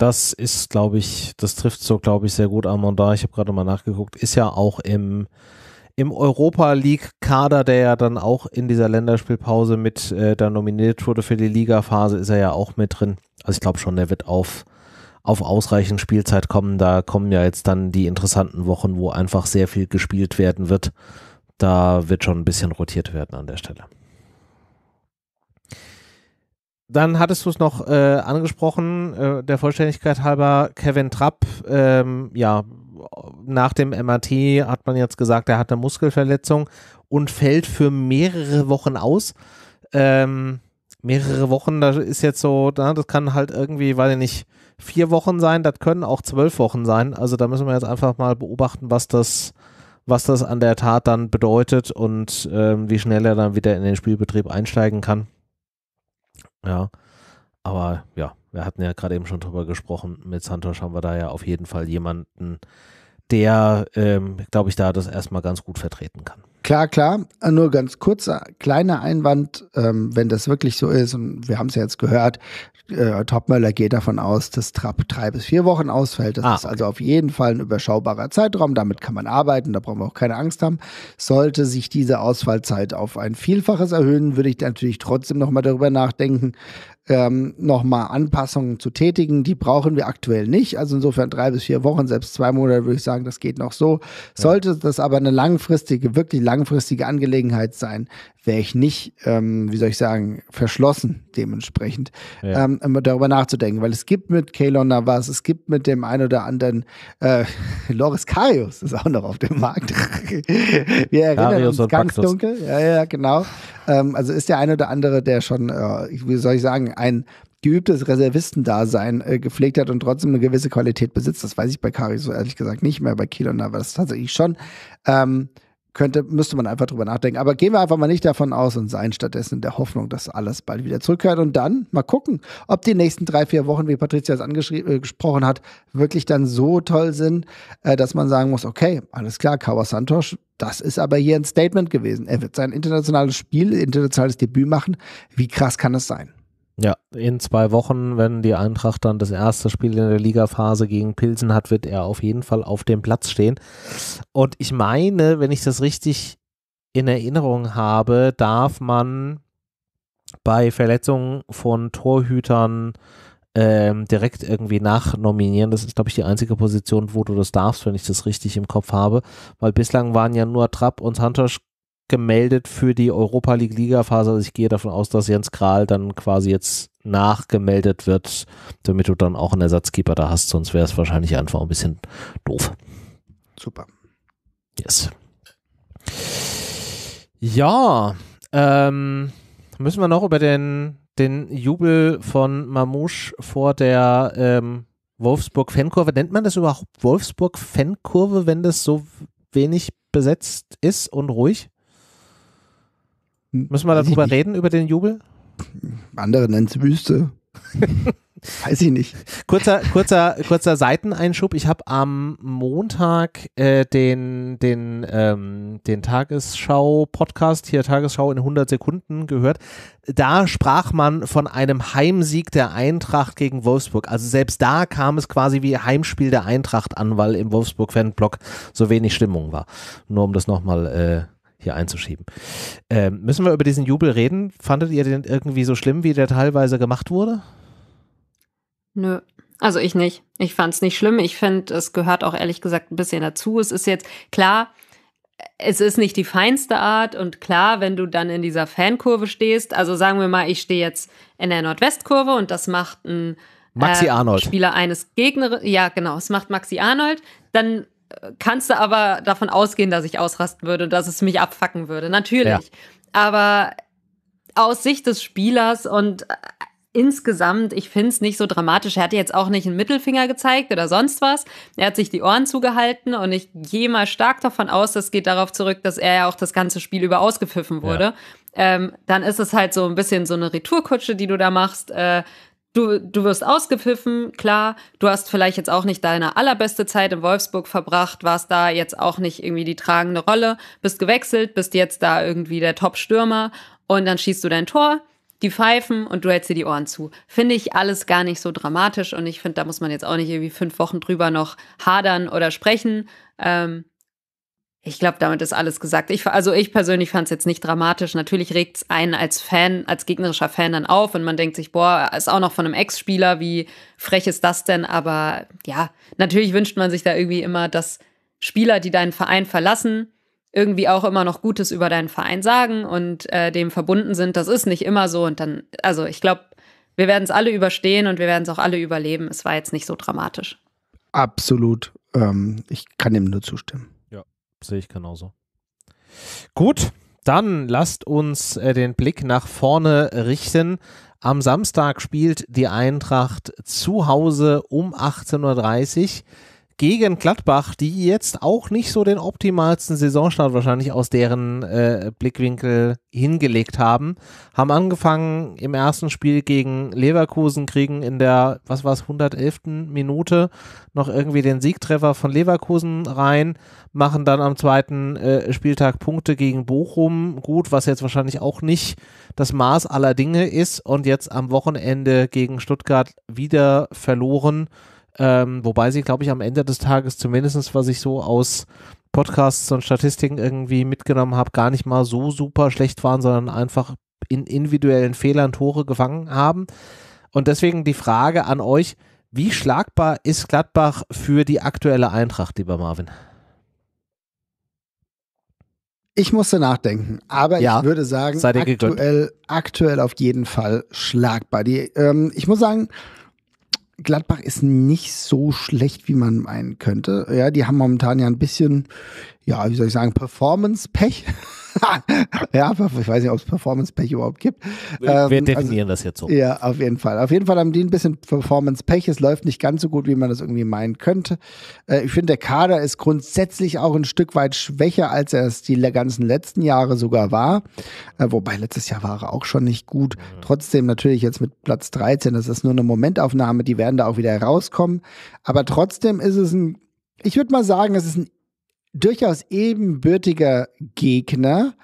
das ist, glaube ich, das trifft so, glaube ich, sehr gut Amanda. Ich habe gerade mal nachgeguckt, ist ja auch im, im Europa League-Kader, der ja dann auch in dieser Länderspielpause mit äh, da nominiert wurde für die Liga-Phase, ist er ja auch mit drin. Also ich glaube schon, der wird auf, auf ausreichend Spielzeit kommen. Da kommen ja jetzt dann die interessanten Wochen, wo einfach sehr viel gespielt werden wird. Da wird schon ein bisschen rotiert werden an der Stelle. Dann hattest du es noch äh, angesprochen, äh, der Vollständigkeit halber, Kevin Trapp, ähm, ja, nach dem MAT hat man jetzt gesagt, er hat eine Muskelverletzung und fällt für mehrere Wochen aus. Ähm, mehrere Wochen, das ist jetzt so, na, das kann halt irgendwie, weil nicht, vier Wochen sein, das können auch zwölf Wochen sein. Also da müssen wir jetzt einfach mal beobachten, was das, was das an der Tat dann bedeutet und ähm, wie schnell er dann wieder in den Spielbetrieb einsteigen kann. Ja. Aber ja, wir hatten ja gerade eben schon drüber gesprochen. Mit Santos haben wir da ja auf jeden Fall jemanden, der, ähm, glaube ich, da das erstmal ganz gut vertreten kann.
Klar, klar. Nur ganz kurzer, kleiner Einwand, ähm, wenn das wirklich so ist, und wir haben es ja jetzt gehört, äh, Topmöller geht davon aus, dass Trapp drei bis vier Wochen ausfällt. Das ah, ist also auf jeden Fall ein überschaubarer Zeitraum. Damit kann man arbeiten, da brauchen wir auch keine Angst haben. Sollte sich diese Ausfallzeit auf ein Vielfaches erhöhen, würde ich natürlich trotzdem nochmal darüber nachdenken, ähm, nochmal Anpassungen zu tätigen. Die brauchen wir aktuell nicht. Also insofern drei bis vier Wochen, selbst zwei Monate würde ich sagen, das geht noch so. Sollte das aber eine langfristige, wirklich langfristige Angelegenheit sein, wäre ich nicht, ähm, wie soll ich sagen, verschlossen dementsprechend, ja. ähm, ähm darüber nachzudenken. Weil es gibt mit Kalon Navas, es gibt mit dem einen oder anderen, äh, Loris Karius ist auch noch auf dem Markt. Wir erinnern Karius uns ganz Baktus. dunkel. Ja, ja, genau. Ähm, also ist der eine oder andere, der schon, äh, wie soll ich sagen, ein geübtes Reservistendasein äh, gepflegt hat und trotzdem eine gewisse Qualität besitzt. Das weiß ich bei Kari so ehrlich gesagt nicht mehr, bei Kielon aber das tatsächlich schon. Ähm, könnte, müsste man einfach drüber nachdenken. Aber gehen wir einfach mal nicht davon aus und seien stattdessen in der Hoffnung, dass alles bald wieder zurückkehrt und dann mal gucken, ob die nächsten drei, vier Wochen, wie Patricia es angesprochen äh, hat, wirklich dann so toll sind, äh, dass man sagen muss, okay, alles klar, Kawa Santos, das ist aber hier ein Statement gewesen. Er wird sein internationales Spiel, internationales Debüt machen. Wie krass kann das sein?
Ja, in zwei Wochen, wenn die Eintracht dann das erste Spiel in der Ligaphase gegen Pilsen hat, wird er auf jeden Fall auf dem Platz stehen. Und ich meine, wenn ich das richtig in Erinnerung habe, darf man bei Verletzungen von Torhütern ähm, direkt irgendwie nachnominieren. Das ist, glaube ich, die einzige Position, wo du das darfst, wenn ich das richtig im Kopf habe. Weil bislang waren ja nur Trapp und Santosch gemeldet für die Europa League Liga-Phase. Also ich gehe davon aus, dass Jens Kral dann quasi jetzt nachgemeldet wird, damit du dann auch einen Ersatzkeeper da hast, sonst wäre es wahrscheinlich einfach ein bisschen doof. Super. Yes. Ja, ähm, müssen wir noch über den, den Jubel von Mamouche vor der ähm, Wolfsburg-Fankurve, nennt man das überhaupt Wolfsburg-Fankurve, wenn das so wenig besetzt ist und ruhig? Hm, Müssen wir darüber reden, über den Jubel?
Andere nennen es Wüste. Weiß ich nicht.
Kurzer, kurzer, kurzer Seiteneinschub. Ich habe am Montag äh, den, den, ähm, den Tagesschau-Podcast, hier Tagesschau in 100 Sekunden gehört. Da sprach man von einem Heimsieg der Eintracht gegen Wolfsburg. Also selbst da kam es quasi wie Heimspiel der Eintracht an, weil im Wolfsburg-Fanblock so wenig Stimmung war. Nur um das nochmal äh, hier einzuschieben. Ähm, müssen wir über diesen Jubel reden? Fandet ihr den irgendwie so schlimm, wie der teilweise gemacht wurde?
Nö. Also ich nicht. Ich fand es nicht schlimm. Ich finde, es gehört auch ehrlich gesagt ein bisschen dazu. Es ist jetzt klar, es ist nicht die feinste Art und klar, wenn du dann in dieser Fankurve stehst, also sagen wir mal, ich stehe jetzt in der Nordwestkurve und das macht ein Maxi äh, Arnold. Äh, Spieler eines Gegners, ja genau, es macht Maxi Arnold, dann kannst du aber davon ausgehen, dass ich ausrasten würde und dass es mich abfacken würde. Natürlich. Ja. Aber aus Sicht des Spielers und äh, insgesamt, ich finde es nicht so dramatisch. Er hat jetzt auch nicht einen Mittelfinger gezeigt oder sonst was. Er hat sich die Ohren zugehalten und ich gehe mal stark davon aus, das geht darauf zurück, dass er ja auch das ganze Spiel über ausgepfiffen wurde. Ja. Ähm, dann ist es halt so ein bisschen so eine Retourkutsche, die du da machst. Äh, Du, du wirst ausgepfiffen, klar. Du hast vielleicht jetzt auch nicht deine allerbeste Zeit in Wolfsburg verbracht, warst da jetzt auch nicht irgendwie die tragende Rolle, bist gewechselt, bist jetzt da irgendwie der Top-Stürmer und dann schießt du dein Tor, die pfeifen und du hältst dir die Ohren zu. Finde ich alles gar nicht so dramatisch und ich finde, da muss man jetzt auch nicht irgendwie fünf Wochen drüber noch hadern oder sprechen. Ähm, ich glaube, damit ist alles gesagt. Ich, also ich persönlich fand es jetzt nicht dramatisch. Natürlich regt es einen als Fan, als gegnerischer Fan dann auf und man denkt sich, boah, ist auch noch von einem Ex-Spieler, wie frech ist das denn? Aber ja, natürlich wünscht man sich da irgendwie immer, dass Spieler, die deinen Verein verlassen, irgendwie auch immer noch Gutes über deinen Verein sagen und äh, dem verbunden sind. Das ist nicht immer so. Und dann, also ich glaube, wir werden es alle überstehen und wir werden es auch alle überleben. Es war jetzt nicht so dramatisch.
Absolut. Ähm, ich kann dem nur zustimmen sehe ich genauso.
Gut, dann lasst uns äh, den Blick nach vorne richten. Am Samstag spielt die Eintracht zu Hause um 18.30 Uhr gegen Gladbach, die jetzt auch nicht so den optimalsten Saisonstart wahrscheinlich aus deren äh, Blickwinkel hingelegt haben. Haben angefangen im ersten Spiel gegen Leverkusen, kriegen in der, was war es, 111. Minute noch irgendwie den Siegtreffer von Leverkusen rein, machen dann am zweiten äh, Spieltag Punkte gegen Bochum. Gut, was jetzt wahrscheinlich auch nicht das Maß aller Dinge ist. Und jetzt am Wochenende gegen Stuttgart wieder verloren ähm, wobei sie, glaube ich, am Ende des Tages, zumindest, was ich so aus Podcasts und Statistiken irgendwie mitgenommen habe, gar nicht mal so super schlecht waren, sondern einfach in individuellen Fehlern Tore gefangen haben. Und deswegen die Frage an euch, wie schlagbar ist Gladbach für die
aktuelle Eintracht, lieber Marvin? Ich musste nachdenken, aber ja, ich würde sagen, aktuell, aktuell auf jeden Fall schlagbar. Die, ähm, ich muss sagen, Gladbach ist nicht so schlecht, wie man meinen könnte. Ja, die haben momentan ja ein bisschen ja, wie soll ich sagen, Performance-Pech. ja, ich weiß nicht, ob es Performance-Pech überhaupt gibt. Wir, ähm, also definieren also, das jetzt so. Ja, auf jeden Fall. Auf jeden Fall haben die ein bisschen Performance-Pech. Es läuft nicht ganz so gut, wie man das irgendwie meinen könnte. Äh, ich finde, der Kader ist grundsätzlich auch ein Stück weit schwächer, als er es die ganzen letzten Jahre sogar war. Äh, wobei letztes Jahr war er auch schon nicht gut. Mhm. Trotzdem natürlich jetzt mit Platz 13, das ist nur eine Momentaufnahme, die werden da auch wieder rauskommen. Aber trotzdem ist es ein ich würde mal sagen, es ist ein durchaus ebenbürtiger Gegner.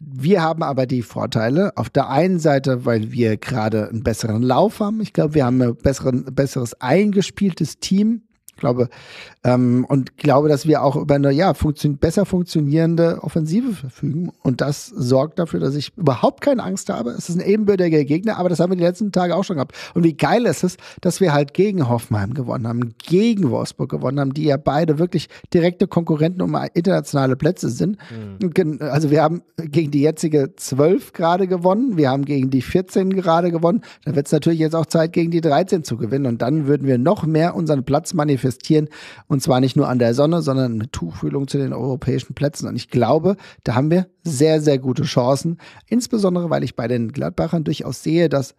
Wir haben aber die Vorteile auf der einen Seite, weil wir gerade einen besseren Lauf haben. Ich glaube, wir haben ein besseren, besseres eingespieltes Team glaube, ähm, und glaube, dass wir auch über eine ja, funktion besser funktionierende Offensive verfügen. Und das sorgt dafür, dass ich überhaupt keine Angst habe. Es ist ein ebenbürtiger Gegner, aber das haben wir die letzten Tage auch schon gehabt. Und wie geil ist es, dass wir halt gegen Hoffenheim gewonnen haben, gegen Wolfsburg gewonnen haben, die ja beide wirklich direkte Konkurrenten um internationale Plätze sind. Mhm. Also wir haben gegen die jetzige 12 gerade gewonnen, wir haben gegen die 14 gerade gewonnen. Dann wird es natürlich jetzt auch Zeit, gegen die 13 zu gewinnen. Und dann würden wir noch mehr unseren Platz manifestieren manifestieren. Und zwar nicht nur an der Sonne, sondern eine Tuchfühlung zu den europäischen Plätzen. Und ich glaube, da haben wir sehr, sehr gute Chancen. Insbesondere, weil ich bei den Gladbachern durchaus sehe, dass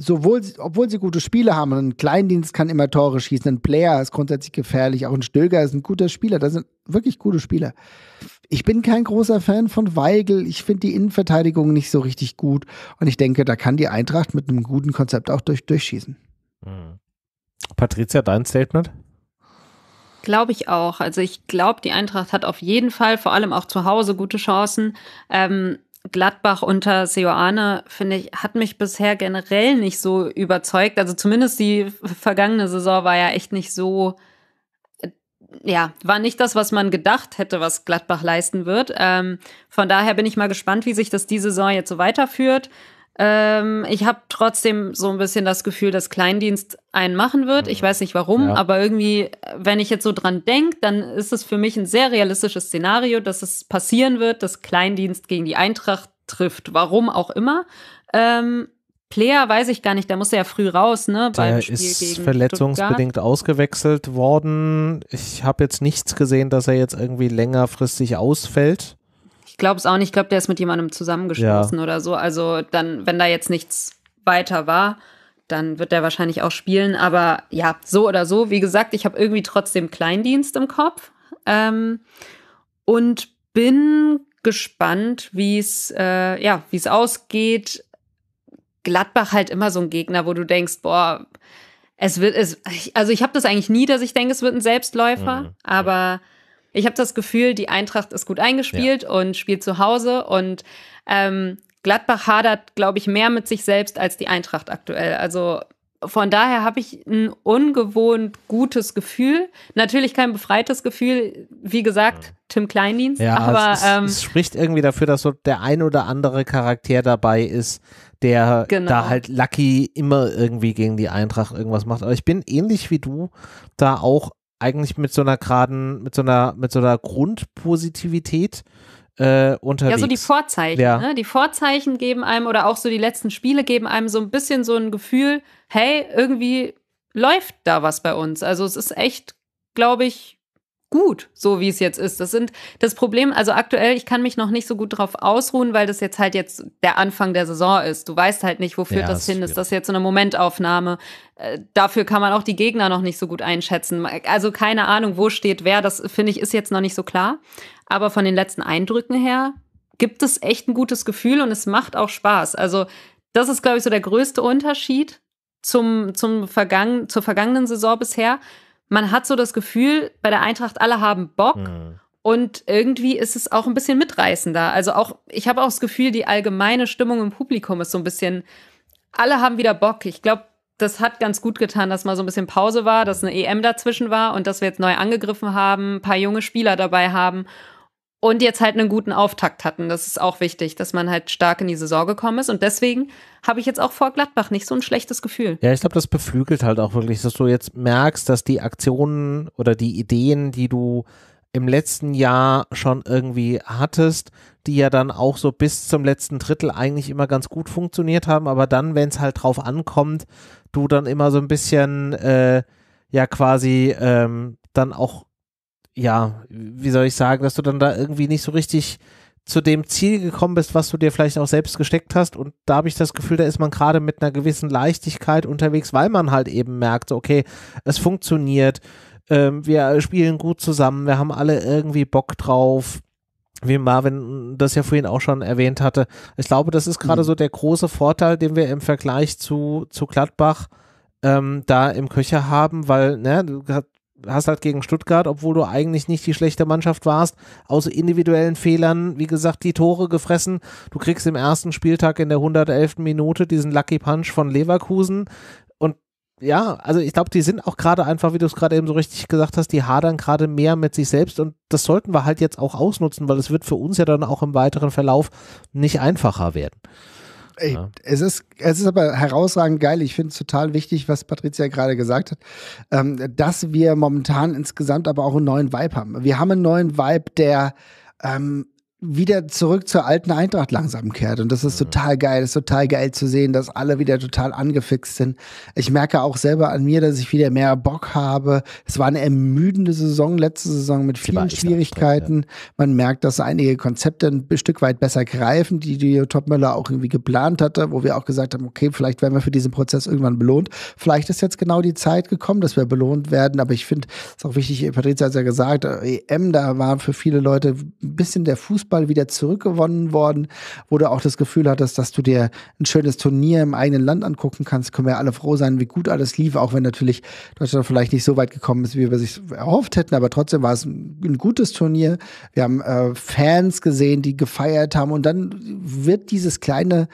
sowohl, obwohl sie gute Spiele haben, ein Kleindienst kann immer Tore schießen, ein Player ist grundsätzlich gefährlich, auch ein Stöger ist ein guter Spieler, das sind wirklich gute Spieler. Ich bin kein großer Fan von Weigel, ich finde die Innenverteidigung nicht so richtig gut und ich denke, da kann die Eintracht mit einem guten Konzept auch durch, durchschießen. Mhm. Patricia, dein Statement?
Glaube ich auch. Also ich glaube, die Eintracht hat auf jeden Fall, vor allem auch zu Hause, gute Chancen. Ähm, Gladbach unter Seoane, finde ich, hat mich bisher generell nicht so überzeugt. Also zumindest die vergangene Saison war ja echt nicht so, äh, ja, war nicht das, was man gedacht hätte, was Gladbach leisten wird. Ähm, von daher bin ich mal gespannt, wie sich das diese Saison jetzt so weiterführt. Ähm, ich habe trotzdem so ein bisschen das Gefühl, dass Kleindienst einen machen wird. Ich mhm. weiß nicht warum, ja. aber irgendwie, wenn ich jetzt so dran denke, dann ist es für mich ein sehr realistisches Szenario, dass es passieren wird, dass Kleindienst gegen die Eintracht trifft. Warum auch immer. Ähm, Player weiß ich gar nicht, der musste ja früh raus, ne? Der ist verletzungsbedingt
Stuttgart. ausgewechselt worden. Ich habe jetzt nichts gesehen, dass er jetzt irgendwie längerfristig ausfällt
glaube es auch nicht. Ich glaube, der ist mit jemandem zusammengeschlossen ja. oder so. Also dann, wenn da jetzt nichts weiter war, dann wird der wahrscheinlich auch spielen. Aber ja, so oder so, wie gesagt, ich habe irgendwie trotzdem Kleindienst im Kopf ähm, und bin gespannt, wie es äh, ja, wie es ausgeht. Gladbach halt immer so ein Gegner, wo du denkst, boah, es wird es. Also ich habe das eigentlich nie, dass ich denke, es wird ein Selbstläufer, mhm. aber ich habe das Gefühl, die Eintracht ist gut eingespielt ja. und spielt zu Hause und ähm, Gladbach hadert, glaube ich, mehr mit sich selbst als die Eintracht aktuell. Also von daher habe ich ein ungewohnt gutes Gefühl. Natürlich kein befreites Gefühl. Wie gesagt, Tim Kleindienst. Ja, aber es, ähm, es
spricht irgendwie dafür, dass so der ein oder andere Charakter dabei ist, der genau. da halt Lucky immer irgendwie gegen die Eintracht irgendwas macht. Aber ich bin ähnlich wie du da auch eigentlich mit so einer geraden, mit so einer, mit so einer Grundpositivität äh, unterwegs. Ja, so die
Vorzeichen. Ja. Ne? Die Vorzeichen geben einem oder auch so die letzten Spiele geben einem so ein bisschen so ein Gefühl, hey, irgendwie läuft da was bei uns. Also es ist echt, glaube ich, gut, so wie es jetzt ist. Das sind das Problem, also aktuell, ich kann mich noch nicht so gut drauf ausruhen, weil das jetzt halt jetzt der Anfang der Saison ist. Du weißt halt nicht, wo führt ja, das hin? Ist das jetzt so eine Momentaufnahme? Äh, dafür kann man auch die Gegner noch nicht so gut einschätzen. Also keine Ahnung, wo steht wer, das finde ich ist jetzt noch nicht so klar, aber von den letzten Eindrücken her gibt es echt ein gutes Gefühl und es macht auch Spaß. Also das ist glaube ich so der größte Unterschied zum zum vergangen zur vergangenen Saison bisher man hat so das Gefühl, bei der Eintracht alle haben Bock. Mhm. Und irgendwie ist es auch ein bisschen mitreißender. Also auch, ich habe auch das Gefühl, die allgemeine Stimmung im Publikum ist so ein bisschen, alle haben wieder Bock. Ich glaube, das hat ganz gut getan, dass mal so ein bisschen Pause war, dass eine EM dazwischen war und dass wir jetzt neu angegriffen haben, ein paar junge Spieler dabei haben und jetzt halt einen guten Auftakt hatten. Das ist auch wichtig, dass man halt stark in die Saison gekommen ist. Und deswegen habe ich jetzt auch vor Gladbach nicht so ein schlechtes Gefühl.
Ja, ich glaube, das beflügelt halt auch wirklich, dass du jetzt merkst, dass die Aktionen oder die Ideen, die du im letzten Jahr schon irgendwie hattest, die ja dann auch so bis zum letzten Drittel eigentlich immer ganz gut funktioniert haben, aber dann, wenn es halt drauf ankommt, du dann immer so ein bisschen äh, ja quasi ähm, dann auch ja, wie soll ich sagen, dass du dann da irgendwie nicht so richtig zu dem Ziel gekommen bist, was du dir vielleicht auch selbst gesteckt hast. Und da habe ich das Gefühl, da ist man gerade mit einer gewissen Leichtigkeit unterwegs, weil man halt eben merkt, okay, es funktioniert, ähm, wir spielen gut zusammen, wir haben alle irgendwie Bock drauf. Wie Marvin das ja vorhin auch schon erwähnt hatte. Ich glaube, das ist gerade mhm. so der große Vorteil, den wir im Vergleich zu, zu Gladbach ähm, da im Köcher haben, weil ne, du hast hast halt gegen Stuttgart, obwohl du eigentlich nicht die schlechte Mannschaft warst, außer individuellen Fehlern, wie gesagt, die Tore gefressen. Du kriegst im ersten Spieltag in der 111. Minute diesen Lucky Punch von Leverkusen. Und ja, also ich glaube, die sind auch gerade einfach, wie du es gerade eben so richtig gesagt hast, die hadern gerade mehr mit sich selbst. Und das sollten wir halt jetzt auch ausnutzen, weil es wird für uns ja dann auch im weiteren
Verlauf nicht einfacher werden. Ey, ja. es, ist, es ist aber herausragend geil. Ich finde es total wichtig, was Patricia gerade gesagt hat, ähm, dass wir momentan insgesamt aber auch einen neuen Vibe haben. Wir haben einen neuen Vibe, der ähm, wieder zurück zur alten Eintracht langsam kehrt. Und das ist mhm. total geil. Das ist total geil zu sehen, dass alle wieder total angefixt sind. Ich merke auch selber an mir, dass ich wieder mehr Bock habe. Es war eine ermüdende Saison, letzte Saison mit vielen Schwierigkeiten. Man merkt, dass einige Konzepte ein Stück weit besser greifen, die die Topmüller auch irgendwie geplant hatte, wo wir auch gesagt haben, okay, vielleicht werden wir für diesen Prozess irgendwann belohnt. Vielleicht ist jetzt genau die Zeit gekommen, dass wir belohnt werden. Aber ich finde es auch wichtig, Patricia hat ja gesagt, EM, da war für viele Leute ein bisschen der Fußball Fußball wieder zurückgewonnen worden, wo du auch das Gefühl hattest, dass du dir ein schönes Turnier im eigenen Land angucken kannst. Können wir alle froh sein, wie gut alles lief, auch wenn natürlich Deutschland vielleicht nicht so weit gekommen ist, wie wir sich erhofft hätten, aber trotzdem war es ein gutes Turnier. Wir haben äh, Fans gesehen, die gefeiert haben und dann wird dieses kleine,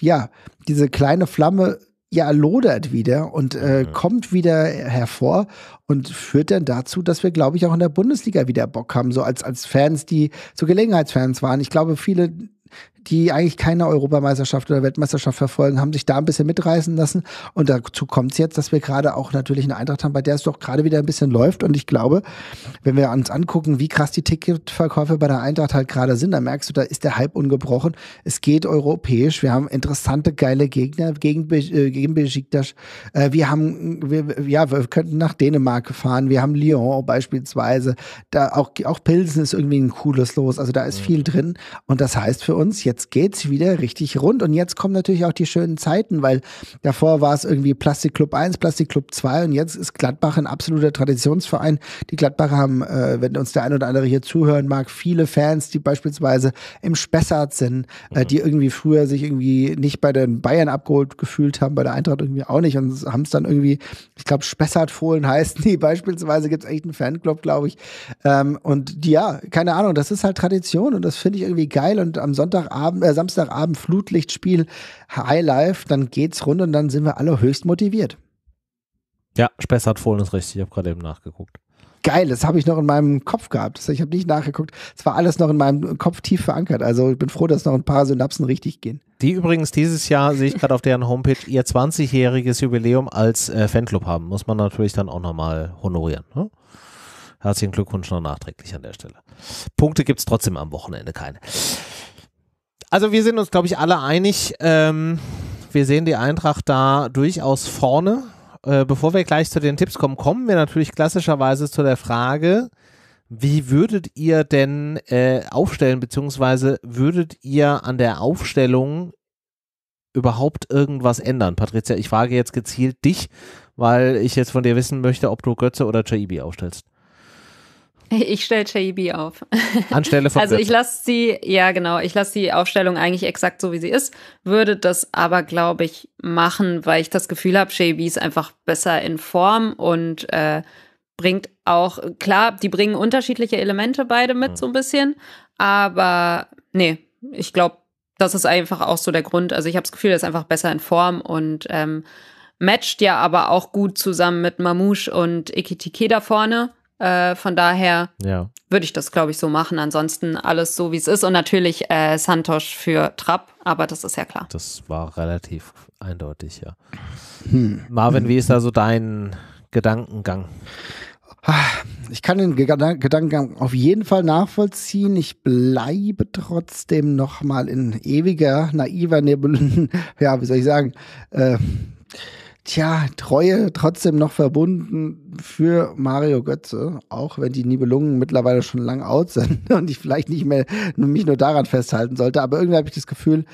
ja, diese kleine Flamme ja lodert wieder und äh, mhm. kommt wieder hervor und führt dann dazu, dass wir, glaube ich, auch in der Bundesliga wieder Bock haben, so als, als Fans, die so Gelegenheitsfans waren. Ich glaube, viele die eigentlich keine Europameisterschaft oder Weltmeisterschaft verfolgen, haben sich da ein bisschen mitreißen lassen. Und dazu kommt es jetzt, dass wir gerade auch natürlich eine Eintracht haben, bei der es doch gerade wieder ein bisschen läuft. Und ich glaube, wenn wir uns angucken, wie krass die Ticketverkäufe bei der Eintracht halt gerade sind, dann merkst du, da ist der Hype ungebrochen. Es geht europäisch. Wir haben interessante, geile Gegner gegen, äh, gegen Besiktas. Äh, wir haben, wir, ja, wir könnten nach Dänemark fahren. Wir haben Lyon beispielsweise. Da auch, auch Pilsen ist irgendwie ein cooles Los. Also da ist viel drin. Und das heißt für uns, jetzt jetzt geht's wieder richtig rund und jetzt kommen natürlich auch die schönen Zeiten, weil davor war es irgendwie Plastikclub 1, Plastikclub 2 und jetzt ist Gladbach ein absoluter Traditionsverein. Die Gladbacher haben, äh, wenn uns der ein oder andere hier zuhören mag, viele Fans, die beispielsweise im Spessart sind, äh, die mhm. irgendwie früher sich irgendwie nicht bei den Bayern abgeholt gefühlt haben, bei der Eintracht irgendwie auch nicht und haben es dann irgendwie, ich glaube, Spessart-Fohlen heißen die beispielsweise, gibt es echt einen Fanclub, glaube ich. Ähm, und ja, keine Ahnung, das ist halt Tradition und das finde ich irgendwie geil und am Sonntagabend Abend, äh, Samstagabend Flutlichtspiel Highlife, dann geht's rund und dann sind wir alle höchst motiviert.
Ja, Spess hat vorhin das richtig. Ich habe gerade eben nachgeguckt.
Geil, das habe ich noch in meinem Kopf gehabt. Ich habe nicht nachgeguckt. Es war alles noch in meinem Kopf tief verankert. Also ich bin froh, dass noch ein paar Synapsen richtig gehen.
Die übrigens dieses Jahr, sehe ich gerade auf deren Homepage, ihr 20-jähriges Jubiläum als äh, Fanclub haben. Muss man natürlich dann auch nochmal honorieren. Ne? Herzlichen Glückwunsch noch nachträglich an der Stelle. Punkte gibt es trotzdem am Wochenende keine. Also wir sind uns, glaube ich, alle einig. Ähm, wir sehen die Eintracht da durchaus vorne. Äh, bevor wir gleich zu den Tipps kommen, kommen wir natürlich klassischerweise zu der Frage, wie würdet ihr denn äh, aufstellen, beziehungsweise würdet ihr an der Aufstellung überhaupt irgendwas ändern? Patricia, ich frage jetzt gezielt dich, weil ich jetzt von dir wissen möchte, ob du Götze oder Chaibi aufstellst.
Ich stelle JB auf. Anstelle von Also ich lasse sie, ja genau, ich lasse die Aufstellung eigentlich exakt so, wie sie ist, würde das aber, glaube ich, machen, weil ich das Gefühl habe, JB ist einfach besser in Form und äh, bringt auch, klar, die bringen unterschiedliche Elemente beide mit mhm. so ein bisschen, aber nee, ich glaube, das ist einfach auch so der Grund. Also ich habe das Gefühl, er ist einfach besser in Form und ähm, matcht ja aber auch gut zusammen mit Mamouche und Ikitike da vorne. Äh, von daher ja. würde ich das, glaube ich, so machen. Ansonsten alles so, wie es ist. Und natürlich äh, Santosch für Trapp, aber das ist ja klar. Das
war relativ eindeutig, ja.
Hm. Marvin, wie ist da so dein Gedankengang? Ich kann den Gedankengang auf jeden Fall nachvollziehen. Ich bleibe trotzdem nochmal in ewiger, naiver Nebel, ja, wie soll ich sagen, äh, tja, Treue trotzdem noch verbunden für Mario Götze, auch wenn die Nibelungen mittlerweile schon lang out sind und ich vielleicht nicht mehr mich nur daran festhalten sollte. Aber irgendwie habe ich das Gefühl,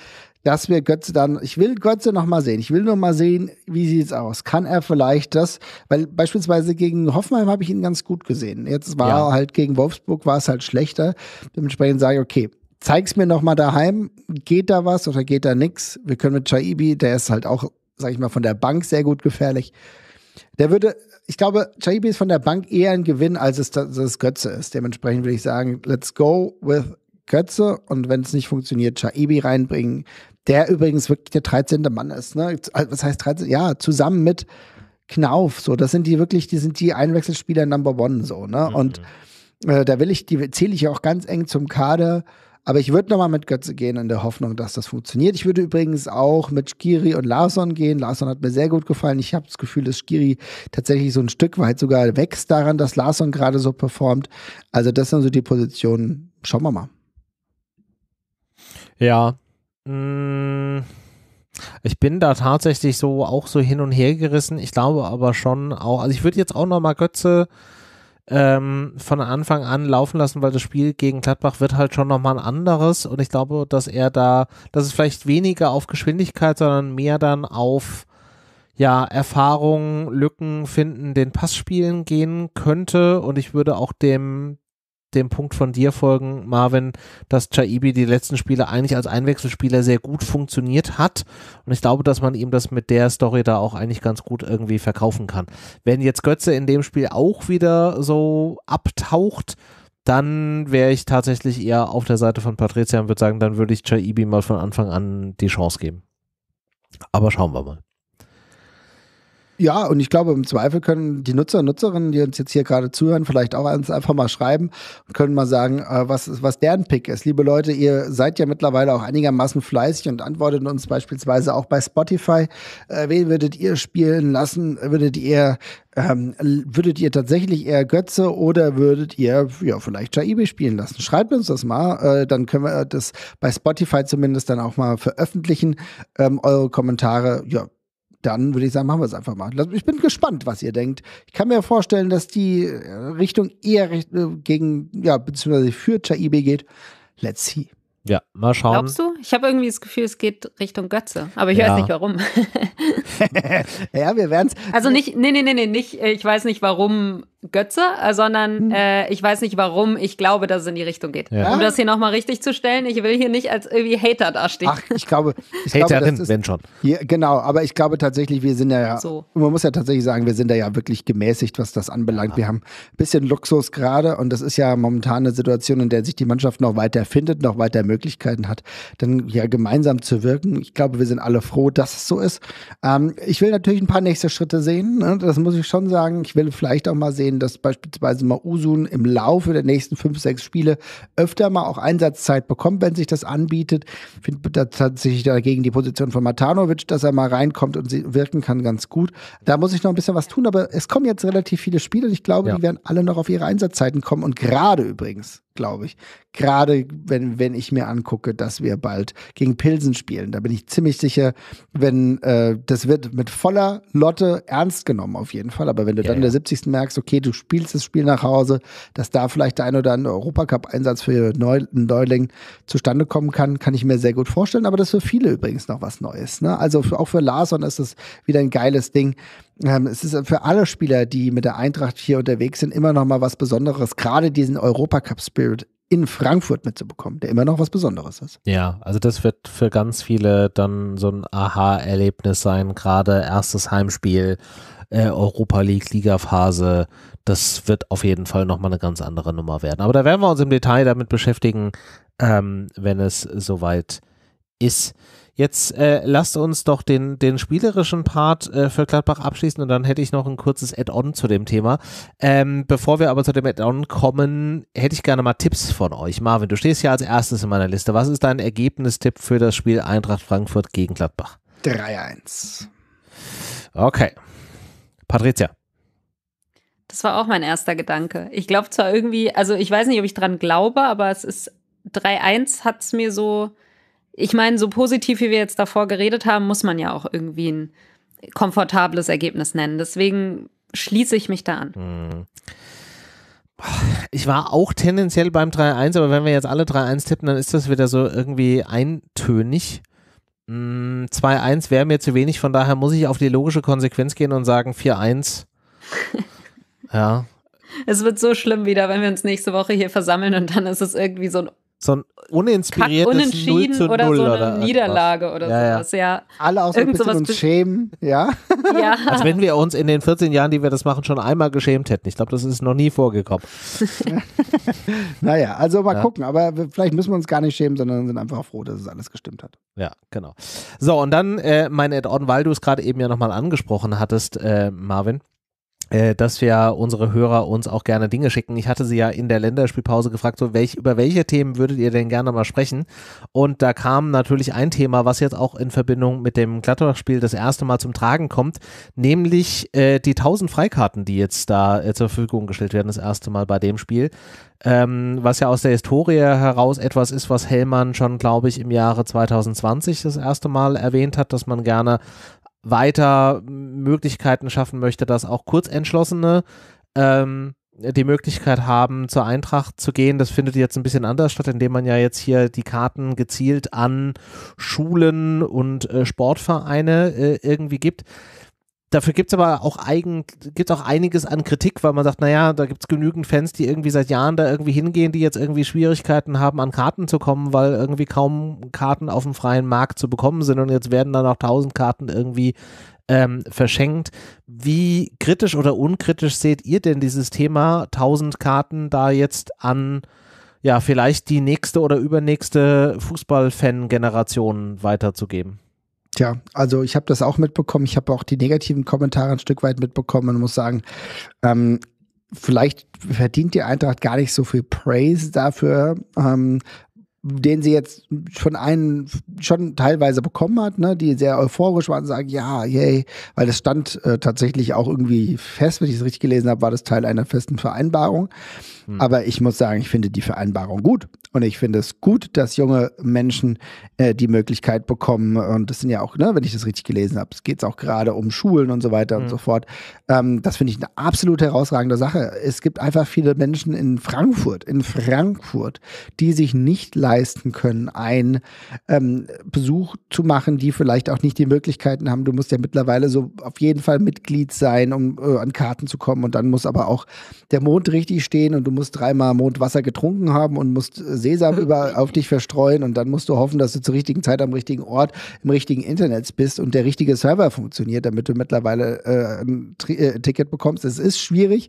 dass wir Götze dann, ich will Götze noch mal sehen. Ich will nur mal sehen, wie sieht es aus? Kann er vielleicht das? Weil beispielsweise gegen Hoffenheim habe ich ihn ganz gut gesehen. Jetzt war ja. halt gegen Wolfsburg war es halt schlechter. Dementsprechend sage ich, okay, zeig's mir noch mal daheim. Geht da was oder geht da nichts? Wir können mit Chaibi, der ist halt auch sage ich mal, von der Bank sehr gut gefährlich. Der würde, ich glaube, Chaibi ist von der Bank eher ein Gewinn, als es das, das Götze ist. Dementsprechend würde ich sagen, let's go with Götze und wenn es nicht funktioniert, Chaibi reinbringen, der übrigens wirklich der 13. Mann ist. Ne? Äh, was heißt 13? Ja, zusammen mit Knauf. So, das sind die wirklich, die sind die Einwechselspieler Number One. So, ne? Mhm. Und äh, da will ich, die zähle ich ja auch ganz eng zum Kader. Aber ich würde nochmal mit Götze gehen in der Hoffnung, dass das funktioniert. Ich würde übrigens auch mit Skiri und Larson gehen. Larson hat mir sehr gut gefallen. Ich habe das Gefühl, dass Skiri tatsächlich so ein Stück weit sogar wächst daran, dass Larson gerade so performt. Also das sind so die Positionen. Schauen wir mal.
Ja. Mm. Ich bin da tatsächlich so auch so hin und her gerissen. Ich glaube aber schon auch, also ich würde jetzt auch nochmal Götze ähm, von Anfang an laufen lassen, weil das Spiel gegen Gladbach wird halt schon nochmal ein anderes und ich glaube, dass er da, dass es vielleicht weniger auf Geschwindigkeit, sondern mehr dann auf ja, Erfahrungen, Lücken finden, den Pass spielen gehen könnte und ich würde auch dem dem Punkt von dir folgen, Marvin, dass Chaibi die letzten Spiele eigentlich als Einwechselspieler sehr gut funktioniert hat. Und ich glaube, dass man ihm das mit der Story da auch eigentlich ganz gut irgendwie verkaufen kann. Wenn jetzt Götze in dem Spiel auch wieder so abtaucht, dann wäre ich tatsächlich eher auf der Seite von Patricia und würde sagen, dann würde ich Chaibi mal von Anfang an die Chance geben. Aber schauen wir mal.
Ja, und ich glaube, im Zweifel können die Nutzer und Nutzerinnen, die uns jetzt hier gerade zuhören, vielleicht auch uns einfach mal schreiben und können mal sagen, äh, was, was deren Pick ist. Liebe Leute, ihr seid ja mittlerweile auch einigermaßen fleißig und antwortet uns beispielsweise auch bei Spotify. Äh, wen würdet ihr spielen lassen? Würdet ihr, ähm, würdet ihr tatsächlich eher Götze oder würdet ihr ja, vielleicht Jaibi spielen lassen? Schreibt uns das mal, äh, dann können wir das bei Spotify zumindest dann auch mal veröffentlichen, ähm, eure Kommentare. Ja, dann würde ich sagen, machen wir es einfach mal. Ich bin gespannt, was ihr denkt. Ich kann mir vorstellen, dass die äh, Richtung eher äh, gegen, ja, beziehungsweise für Chaibi geht. Let's see. Ja, mal schauen.
Glaubst du? Ich habe irgendwie das Gefühl, es geht Richtung Götze, aber ich ja. weiß nicht warum.
ja, wir werden es.
Also nicht, nee, nee, nee, nee, nicht, äh, ich weiß nicht warum Götze, äh, sondern hm. äh, ich weiß nicht warum, ich glaube, dass es in die Richtung geht. Ja. Um das hier nochmal richtig zu stellen, ich will hier nicht als irgendwie Hater dastehen. Ach,
ich glaube, ich Haterin, glaube, ist, wenn schon. Ja, genau, aber ich glaube tatsächlich, wir sind ja, so. man muss ja tatsächlich sagen, wir sind da ja wirklich gemäßigt, was das anbelangt. Ja. Wir haben ein bisschen Luxus gerade und das ist ja momentan eine Situation, in der sich die Mannschaft noch weiter findet, noch weiter Möglichkeiten hat, dann ja gemeinsam zu wirken. Ich glaube, wir sind alle froh, dass es so ist. Ähm, ich will natürlich ein paar nächste Schritte sehen, ne? das muss ich schon sagen. Ich will vielleicht auch mal sehen, sehen, dass beispielsweise Mausun im Laufe der nächsten fünf, sechs Spiele öfter mal auch Einsatzzeit bekommt, wenn sich das anbietet. Ich finde da tatsächlich dagegen die Position von Matanovic, dass er mal reinkommt und sie wirken kann, ganz gut. Da muss ich noch ein bisschen was tun, aber es kommen jetzt relativ viele Spiele und ich glaube, ja. die werden alle noch auf ihre Einsatzzeiten kommen und gerade übrigens glaube ich. Gerade wenn, wenn ich mir angucke, dass wir bald gegen Pilsen spielen. Da bin ich ziemlich sicher, wenn äh, das wird mit voller Lotte ernst genommen, auf jeden Fall. Aber wenn du ja, dann in der 70. merkst, okay, du spielst das Spiel nach Hause, dass da vielleicht der ein oder andere Europacup-Einsatz für Neu Neuling zustande kommen kann, kann ich mir sehr gut vorstellen. Aber das ist für viele übrigens noch was Neues. Ne? Also für, auch für Larson ist das wieder ein geiles Ding, ähm, es ist für alle Spieler, die mit der Eintracht hier unterwegs sind, immer noch mal was Besonderes, gerade diesen Europacup-Spirit in Frankfurt mitzubekommen, der immer noch was Besonderes ist.
Ja, also das wird für ganz viele dann so ein Aha-Erlebnis sein, gerade erstes Heimspiel, äh, Europa League, Liga-Phase, das wird auf jeden Fall noch mal eine ganz andere Nummer werden. Aber da werden wir uns im Detail damit beschäftigen, ähm, wenn es soweit ist. Jetzt äh, lasst uns doch den, den spielerischen Part äh, für Gladbach abschließen und dann hätte ich noch ein kurzes Add-on zu dem Thema. Ähm, bevor wir aber zu dem Add-on kommen, hätte ich gerne mal Tipps von euch. Marvin, du stehst ja als erstes in meiner Liste. Was ist dein Ergebnistipp für das Spiel Eintracht Frankfurt gegen Gladbach?
3-1.
Okay. Patricia.
Das war auch mein erster Gedanke. Ich glaube zwar irgendwie, also ich weiß nicht, ob ich dran glaube, aber es ist 3-1 hat es mir so ich meine, so positiv, wie wir jetzt davor geredet haben, muss man ja auch irgendwie ein komfortables Ergebnis nennen. Deswegen schließe ich mich da an. Hm.
Ich war auch tendenziell beim 3-1, aber wenn wir jetzt alle 3-1 tippen, dann ist das wieder so irgendwie eintönig. 2-1 hm, wäre mir zu wenig, von daher muss ich auf die logische Konsequenz gehen und sagen 4-1. ja.
Es wird so schlimm wieder, wenn wir uns nächste Woche hier versammeln und dann ist es irgendwie so ein
so ein uninspiriertes Kack, Unentschieden 0 zu 0 oder so eine oder Niederlage oder ja, sowas,
ja. Alle auch so uns
schämen, ja. ja. Als
wenn wir uns in den 14 Jahren, die wir das machen, schon einmal geschämt hätten. Ich glaube, das ist noch nie vorgekommen.
naja, also mal ja. gucken. Aber vielleicht müssen wir uns gar nicht schämen, sondern sind einfach froh, dass es alles gestimmt hat.
Ja, genau. So, und dann äh, mein Add-on, weil du es gerade eben ja nochmal angesprochen hattest, äh, Marvin. Äh, dass wir unsere Hörer uns auch gerne Dinge schicken. Ich hatte sie ja in der Länderspielpause gefragt, so welch, über welche Themen würdet ihr denn gerne mal sprechen? Und da kam natürlich ein Thema, was jetzt auch in Verbindung mit dem Gladbach-Spiel das erste Mal zum Tragen kommt, nämlich äh, die 1000 Freikarten, die jetzt da äh, zur Verfügung gestellt werden, das erste Mal bei dem Spiel. Ähm, was ja aus der Historie heraus etwas ist, was Hellmann schon, glaube ich, im Jahre 2020 das erste Mal erwähnt hat, dass man gerne weiter Möglichkeiten schaffen möchte, dass auch Kurzentschlossene ähm, die Möglichkeit haben, zur Eintracht zu gehen. Das findet jetzt ein bisschen anders statt, indem man ja jetzt hier die Karten gezielt an Schulen und äh, Sportvereine äh, irgendwie gibt. Dafür gibt es aber auch, eigen, gibt's auch einiges an Kritik, weil man sagt, naja, da gibt es genügend Fans, die irgendwie seit Jahren da irgendwie hingehen, die jetzt irgendwie Schwierigkeiten haben, an Karten zu kommen, weil irgendwie kaum Karten auf dem freien Markt zu bekommen sind und jetzt werden dann auch tausend Karten irgendwie ähm, verschenkt. Wie kritisch oder unkritisch seht ihr denn dieses Thema, tausend Karten da jetzt an, ja, vielleicht die nächste oder übernächste Fußballfan-Generation weiterzugeben?
Tja, also ich habe das auch mitbekommen. Ich habe auch die negativen Kommentare ein Stück weit mitbekommen und muss sagen, ähm, vielleicht verdient die Eintracht gar nicht so viel Praise dafür, ähm, den sie jetzt schon einen schon teilweise bekommen hat, ne, die sehr euphorisch waren und sagen, ja, yay, weil das stand äh, tatsächlich auch irgendwie fest, wenn ich es richtig gelesen habe, war das Teil einer festen Vereinbarung. Hm. Aber ich muss sagen, ich finde die Vereinbarung gut. Und ich finde es gut, dass junge Menschen äh, die Möglichkeit bekommen, und das sind ja auch, ne, wenn ich das richtig gelesen habe, es geht auch gerade um Schulen und so weiter hm. und so fort. Ähm, das finde ich eine absolut herausragende Sache. Es gibt einfach viele Menschen in Frankfurt, in Frankfurt, die sich nicht leisten können, einen ähm, Besuch zu machen, die vielleicht auch nicht die Möglichkeiten haben. Du musst ja mittlerweile so auf jeden Fall Mitglied sein, um äh, an Karten zu kommen. Und dann muss aber auch der Mond richtig stehen und du musst dreimal Mondwasser getrunken haben und musst Sesam über, auf dich verstreuen und dann musst du hoffen, dass du zur richtigen Zeit am richtigen Ort im richtigen Internet bist und der richtige Server funktioniert, damit du mittlerweile äh, ein Tri äh, Ticket bekommst. Es ist schwierig.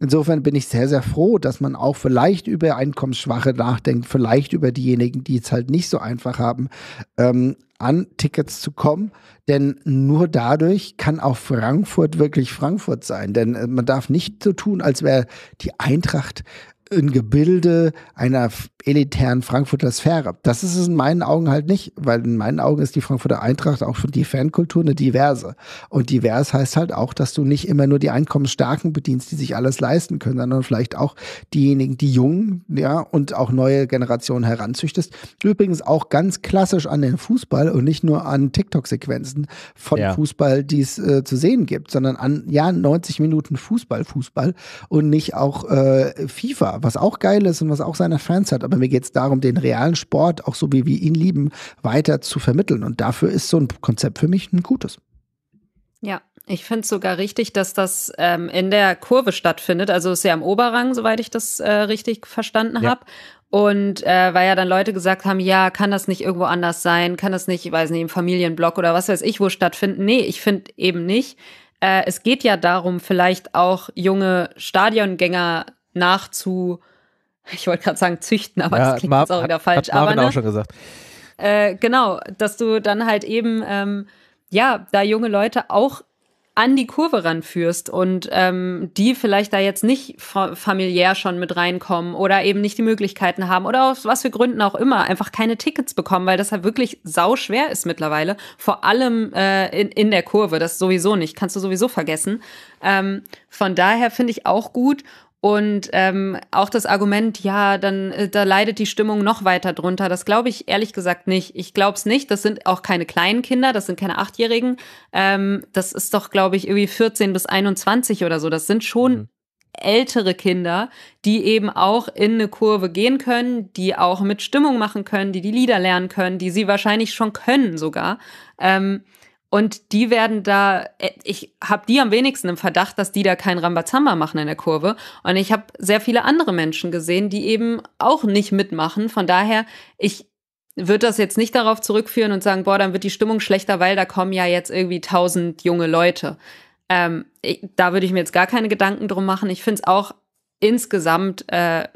Insofern bin ich sehr, sehr froh, dass man auch vielleicht über Einkommensschwache nachdenkt, vielleicht über diejenigen, die es halt nicht so einfach haben. Ähm, an, Tickets zu kommen. Denn nur dadurch kann auch Frankfurt wirklich Frankfurt sein. Denn äh, man darf nicht so tun, als wäre die Eintracht ein Gebilde einer elitären Frankfurter Sphäre. Das ist es in meinen Augen halt nicht, weil in meinen Augen ist die Frankfurter Eintracht auch für die Fankultur eine diverse. Und divers heißt halt auch, dass du nicht immer nur die Einkommensstarken bedienst, die sich alles leisten können, sondern vielleicht auch diejenigen, die jungen, ja, und auch neue Generationen heranzüchtest. Übrigens auch ganz klassisch an den Fußball und nicht nur an TikTok-Sequenzen von ja. Fußball, die es äh, zu sehen gibt, sondern an, ja, 90 Minuten Fußball, Fußball und nicht auch äh, FIFA was auch geil ist und was auch seine Fans hat. Aber mir geht es darum, den realen Sport, auch so wie wir ihn lieben, weiter zu vermitteln. Und dafür ist so ein Konzept für mich ein gutes.
Ja, ich finde es sogar richtig, dass das ähm, in der Kurve stattfindet. Also ist ja am Oberrang, soweit ich das äh, richtig verstanden ja. habe. Und äh, weil ja dann Leute gesagt haben, ja, kann das nicht irgendwo anders sein? Kann das nicht, ich weiß nicht, im Familienblock oder was weiß ich wo stattfinden? Nee, ich finde eben nicht. Äh, es geht ja darum, vielleicht auch junge Stadiongänger nachzu, ich wollte gerade sagen züchten, aber ja, das klingt Mar jetzt auch wieder falsch. Hat aber, ne, auch schon gesagt. Äh, genau, dass du dann halt eben, ähm, ja, da junge Leute auch an die Kurve ranführst und ähm, die vielleicht da jetzt nicht familiär schon mit reinkommen oder eben nicht die Möglichkeiten haben oder aus was für Gründen auch immer einfach keine Tickets bekommen, weil das halt wirklich sau schwer ist mittlerweile, vor allem äh, in, in der Kurve, das sowieso nicht, kannst du sowieso vergessen. Ähm, von daher finde ich auch gut und ähm, auch das Argument, ja, dann äh, da leidet die Stimmung noch weiter drunter, das glaube ich ehrlich gesagt nicht. Ich glaube es nicht. Das sind auch keine kleinen Kinder, das sind keine Achtjährigen. Ähm, das ist doch, glaube ich, irgendwie 14 bis 21 oder so. Das sind schon mhm. ältere Kinder, die eben auch in eine Kurve gehen können, die auch mit Stimmung machen können, die die Lieder lernen können, die sie wahrscheinlich schon können sogar. Ähm, und die werden da, äh, ich habe die am wenigsten im Verdacht, dass die da kein Rambazamba machen in der Kurve. Und ich habe sehr viele andere Menschen gesehen, die eben auch nicht mitmachen. Von daher, ich würde das jetzt nicht darauf zurückführen und sagen, boah, dann wird die Stimmung schlechter, weil da kommen ja jetzt irgendwie tausend junge Leute. Ähm, ich, da würde ich mir jetzt gar keine Gedanken drum machen. Ich finde es auch insgesamt äh,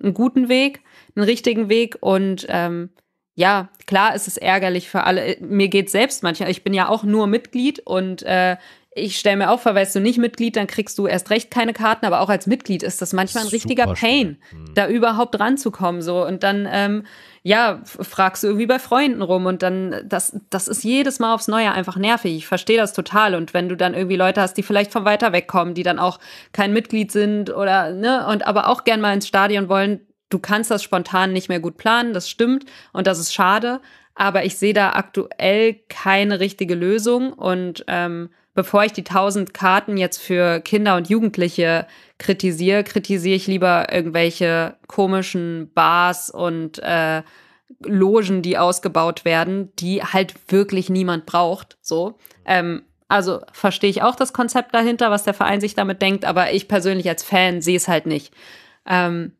einen guten Weg, einen richtigen Weg und ähm, ja, klar ist es ärgerlich für alle. Mir geht selbst manchmal. Ich bin ja auch nur Mitglied und äh, ich stelle mir auch vor, weißt du nicht Mitglied, dann kriegst du erst recht keine Karten, aber auch als Mitglied ist das manchmal ein Super richtiger Pain, mhm. da überhaupt ranzukommen. So. Und dann, ähm, ja, fragst du irgendwie bei Freunden rum und dann, das, das ist jedes Mal aufs Neue einfach nervig. Ich verstehe das total. Und wenn du dann irgendwie Leute hast, die vielleicht von weiter weg kommen, die dann auch kein Mitglied sind oder, ne, und aber auch gern mal ins Stadion wollen, du kannst das spontan nicht mehr gut planen, das stimmt und das ist schade, aber ich sehe da aktuell keine richtige Lösung und ähm, bevor ich die 1000 Karten jetzt für Kinder und Jugendliche kritisiere, kritisiere ich lieber irgendwelche komischen Bars und äh, Logen, die ausgebaut werden, die halt wirklich niemand braucht. So, ähm, also verstehe ich auch das Konzept dahinter, was der Verein sich damit denkt, aber ich persönlich als Fan sehe es halt nicht. Ähm,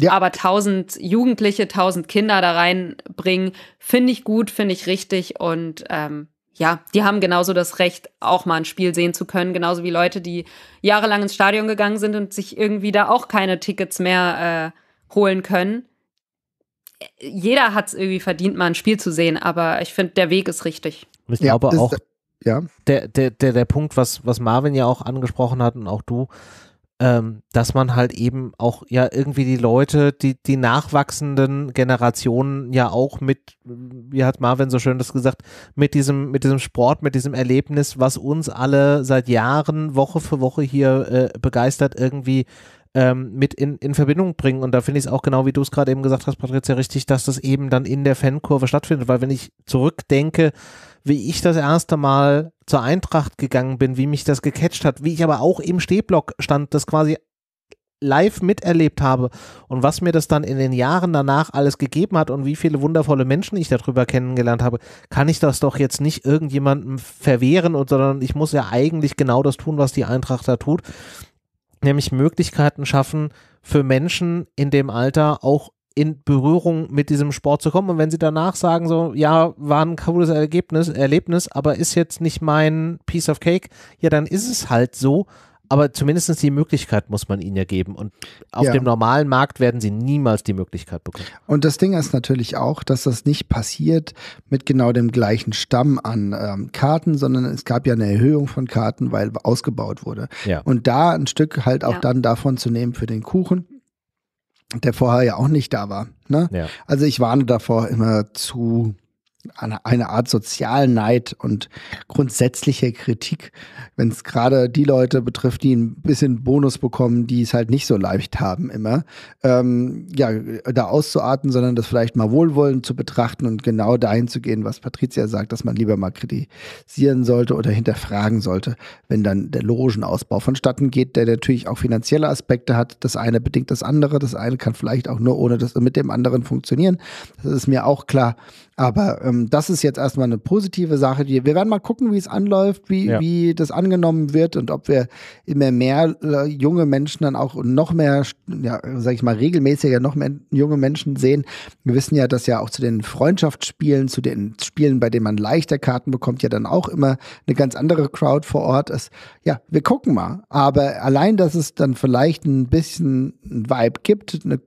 ja. Aber tausend Jugendliche, tausend Kinder da reinbringen, finde ich gut, finde ich richtig. Und ähm, ja, die haben genauso das Recht, auch mal ein Spiel sehen zu können. Genauso wie Leute, die jahrelang ins Stadion gegangen sind und sich irgendwie da auch keine Tickets mehr äh, holen können. Jeder hat es irgendwie verdient, mal ein Spiel zu sehen. Aber ich finde, der Weg ist richtig. Ich glaube ja, auch,
ja. Der, der, der, der Punkt, was, was Marvin ja auch angesprochen hat und auch du, ähm, dass man halt eben auch ja irgendwie die Leute, die, die nachwachsenden Generationen ja auch mit, wie hat Marvin so schön das gesagt, mit diesem, mit diesem Sport, mit diesem Erlebnis, was uns alle seit Jahren, Woche für Woche hier äh, begeistert, irgendwie ähm, mit in, in Verbindung bringen. Und da finde ich es auch genau, wie du es gerade eben gesagt hast, Patricia, richtig, dass das eben dann in der Fankurve stattfindet. Weil wenn ich zurückdenke, wie ich das erste Mal zur Eintracht gegangen bin, wie mich das gecatcht hat, wie ich aber auch im Stehblock stand, das quasi live miterlebt habe und was mir das dann in den Jahren danach alles gegeben hat und wie viele wundervolle Menschen ich darüber kennengelernt habe, kann ich das doch jetzt nicht irgendjemandem verwehren, und, sondern ich muss ja eigentlich genau das tun, was die Eintracht da tut, nämlich Möglichkeiten schaffen, für Menschen in dem Alter auch in Berührung mit diesem Sport zu kommen. Und wenn sie danach sagen, so, ja, war ein cooles Ergebnis, Erlebnis, aber ist jetzt nicht mein Piece of Cake, ja, dann ist es halt so. Aber zumindest die Möglichkeit muss man ihnen ja geben. Und auf ja. dem normalen Markt werden sie niemals die Möglichkeit bekommen.
Und das Ding ist natürlich auch, dass das nicht passiert mit genau dem gleichen Stamm an ähm, Karten, sondern es gab ja eine Erhöhung von Karten, weil ausgebaut wurde. Ja. Und da ein Stück halt auch ja. dann davon zu nehmen für den Kuchen der vorher ja auch nicht da war. Ne? Ja. Also ich warne davor, immer zu eine, eine Art Sozialneid und grundsätzliche Kritik, wenn es gerade die Leute betrifft, die ein bisschen Bonus bekommen, die es halt nicht so leicht haben immer, ähm, ja, da auszuarten, sondern das vielleicht mal wohlwollend zu betrachten und genau dahin zu gehen, was Patricia sagt, dass man lieber mal kritisieren sollte oder hinterfragen sollte, wenn dann der Logenausbau vonstatten geht, der natürlich auch finanzielle Aspekte hat. Das eine bedingt das andere, das eine kann vielleicht auch nur ohne das mit dem anderen funktionieren. Das ist mir auch klar, aber ähm, das ist jetzt erstmal eine positive Sache. Wir werden mal gucken, wie es anläuft, wie, ja. wie das angenommen wird und ob wir immer mehr äh, junge Menschen dann auch noch mehr, ja, sag ich mal, regelmäßiger noch mehr junge Menschen sehen. Wir wissen ja, dass ja auch zu den Freundschaftsspielen, zu den Spielen, bei denen man leichter Karten bekommt, ja dann auch immer eine ganz andere Crowd vor Ort ist. Ja, wir gucken mal. Aber allein, dass es dann vielleicht ein bisschen ein Vibe gibt, eine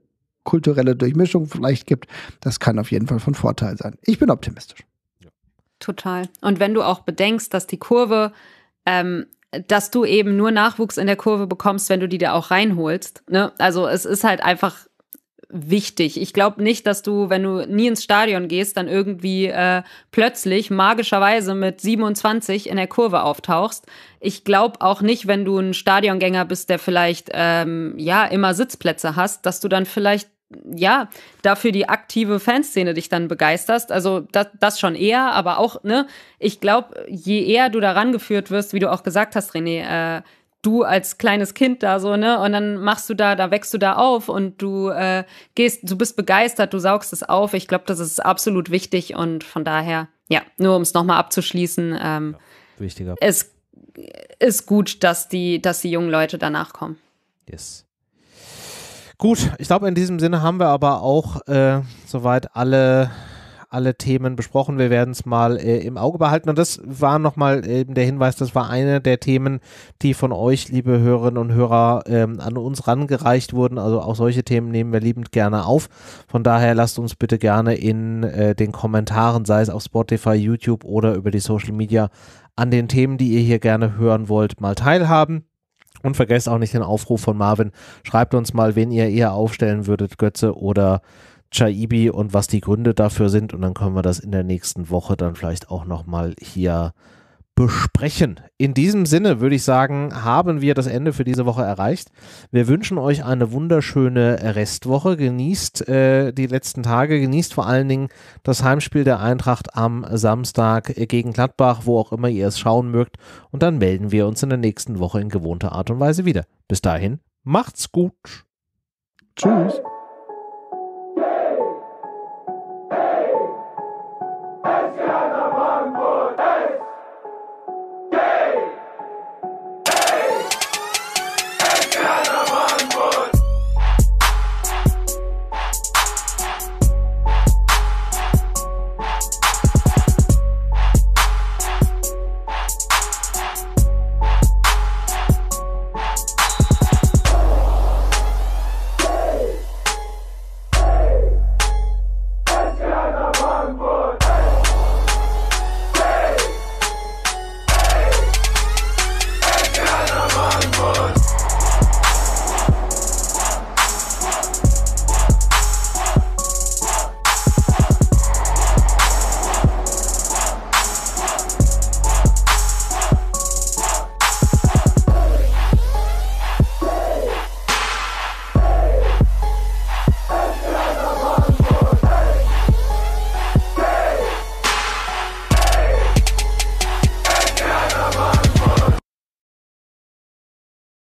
kulturelle Durchmischung vielleicht gibt. Das kann auf jeden Fall von Vorteil sein. Ich bin optimistisch.
Total. Und wenn du auch bedenkst, dass die Kurve, ähm, dass du eben nur Nachwuchs in der Kurve bekommst, wenn du die da auch reinholst. Ne? Also es ist halt einfach wichtig. Ich glaube nicht, dass du, wenn du nie ins Stadion gehst, dann irgendwie äh, plötzlich magischerweise mit 27 in der Kurve auftauchst. Ich glaube auch nicht, wenn du ein Stadiongänger bist, der vielleicht ähm, ja immer Sitzplätze hast, dass du dann vielleicht ja, dafür die aktive Fanszene dich dann begeisterst. Also das, das schon eher, aber auch, ne, ich glaube, je eher du daran geführt wirst, wie du auch gesagt hast, René, äh, du als kleines Kind da so, ne? Und dann machst du da, da wächst du da auf und du äh, gehst, du bist begeistert, du saugst es auf. Ich glaube, das ist absolut wichtig und von daher, ja, nur um es nochmal abzuschließen, ähm, ja, wichtiger. es ist gut, dass die, dass die jungen Leute danach kommen.
Yes. Gut, ich glaube, in diesem Sinne haben wir aber auch äh, soweit alle alle Themen besprochen. Wir werden es mal äh, im Auge behalten. Und das war nochmal eben der Hinweis, das war eine der Themen, die von euch, liebe Hörerinnen und Hörer, ähm, an uns rangereicht wurden. Also auch solche Themen nehmen wir liebend gerne auf. Von daher lasst uns bitte gerne in äh, den Kommentaren, sei es auf Spotify, YouTube oder über die Social Media, an den Themen, die ihr hier gerne hören wollt, mal teilhaben. Und vergesst auch nicht den Aufruf von Marvin. Schreibt uns mal, wen ihr eher aufstellen würdet, Götze oder Chaibi und was die Gründe dafür sind. Und dann können wir das in der nächsten Woche dann vielleicht auch nochmal hier besprechen. In diesem Sinne würde ich sagen, haben wir das Ende für diese Woche erreicht. Wir wünschen euch eine wunderschöne Restwoche. Genießt äh, die letzten Tage, genießt vor allen Dingen das Heimspiel der Eintracht am Samstag gegen Gladbach, wo auch immer ihr es schauen mögt. Und dann melden wir uns in der nächsten Woche in gewohnter Art und Weise wieder. Bis dahin, macht's gut.
Tschüss.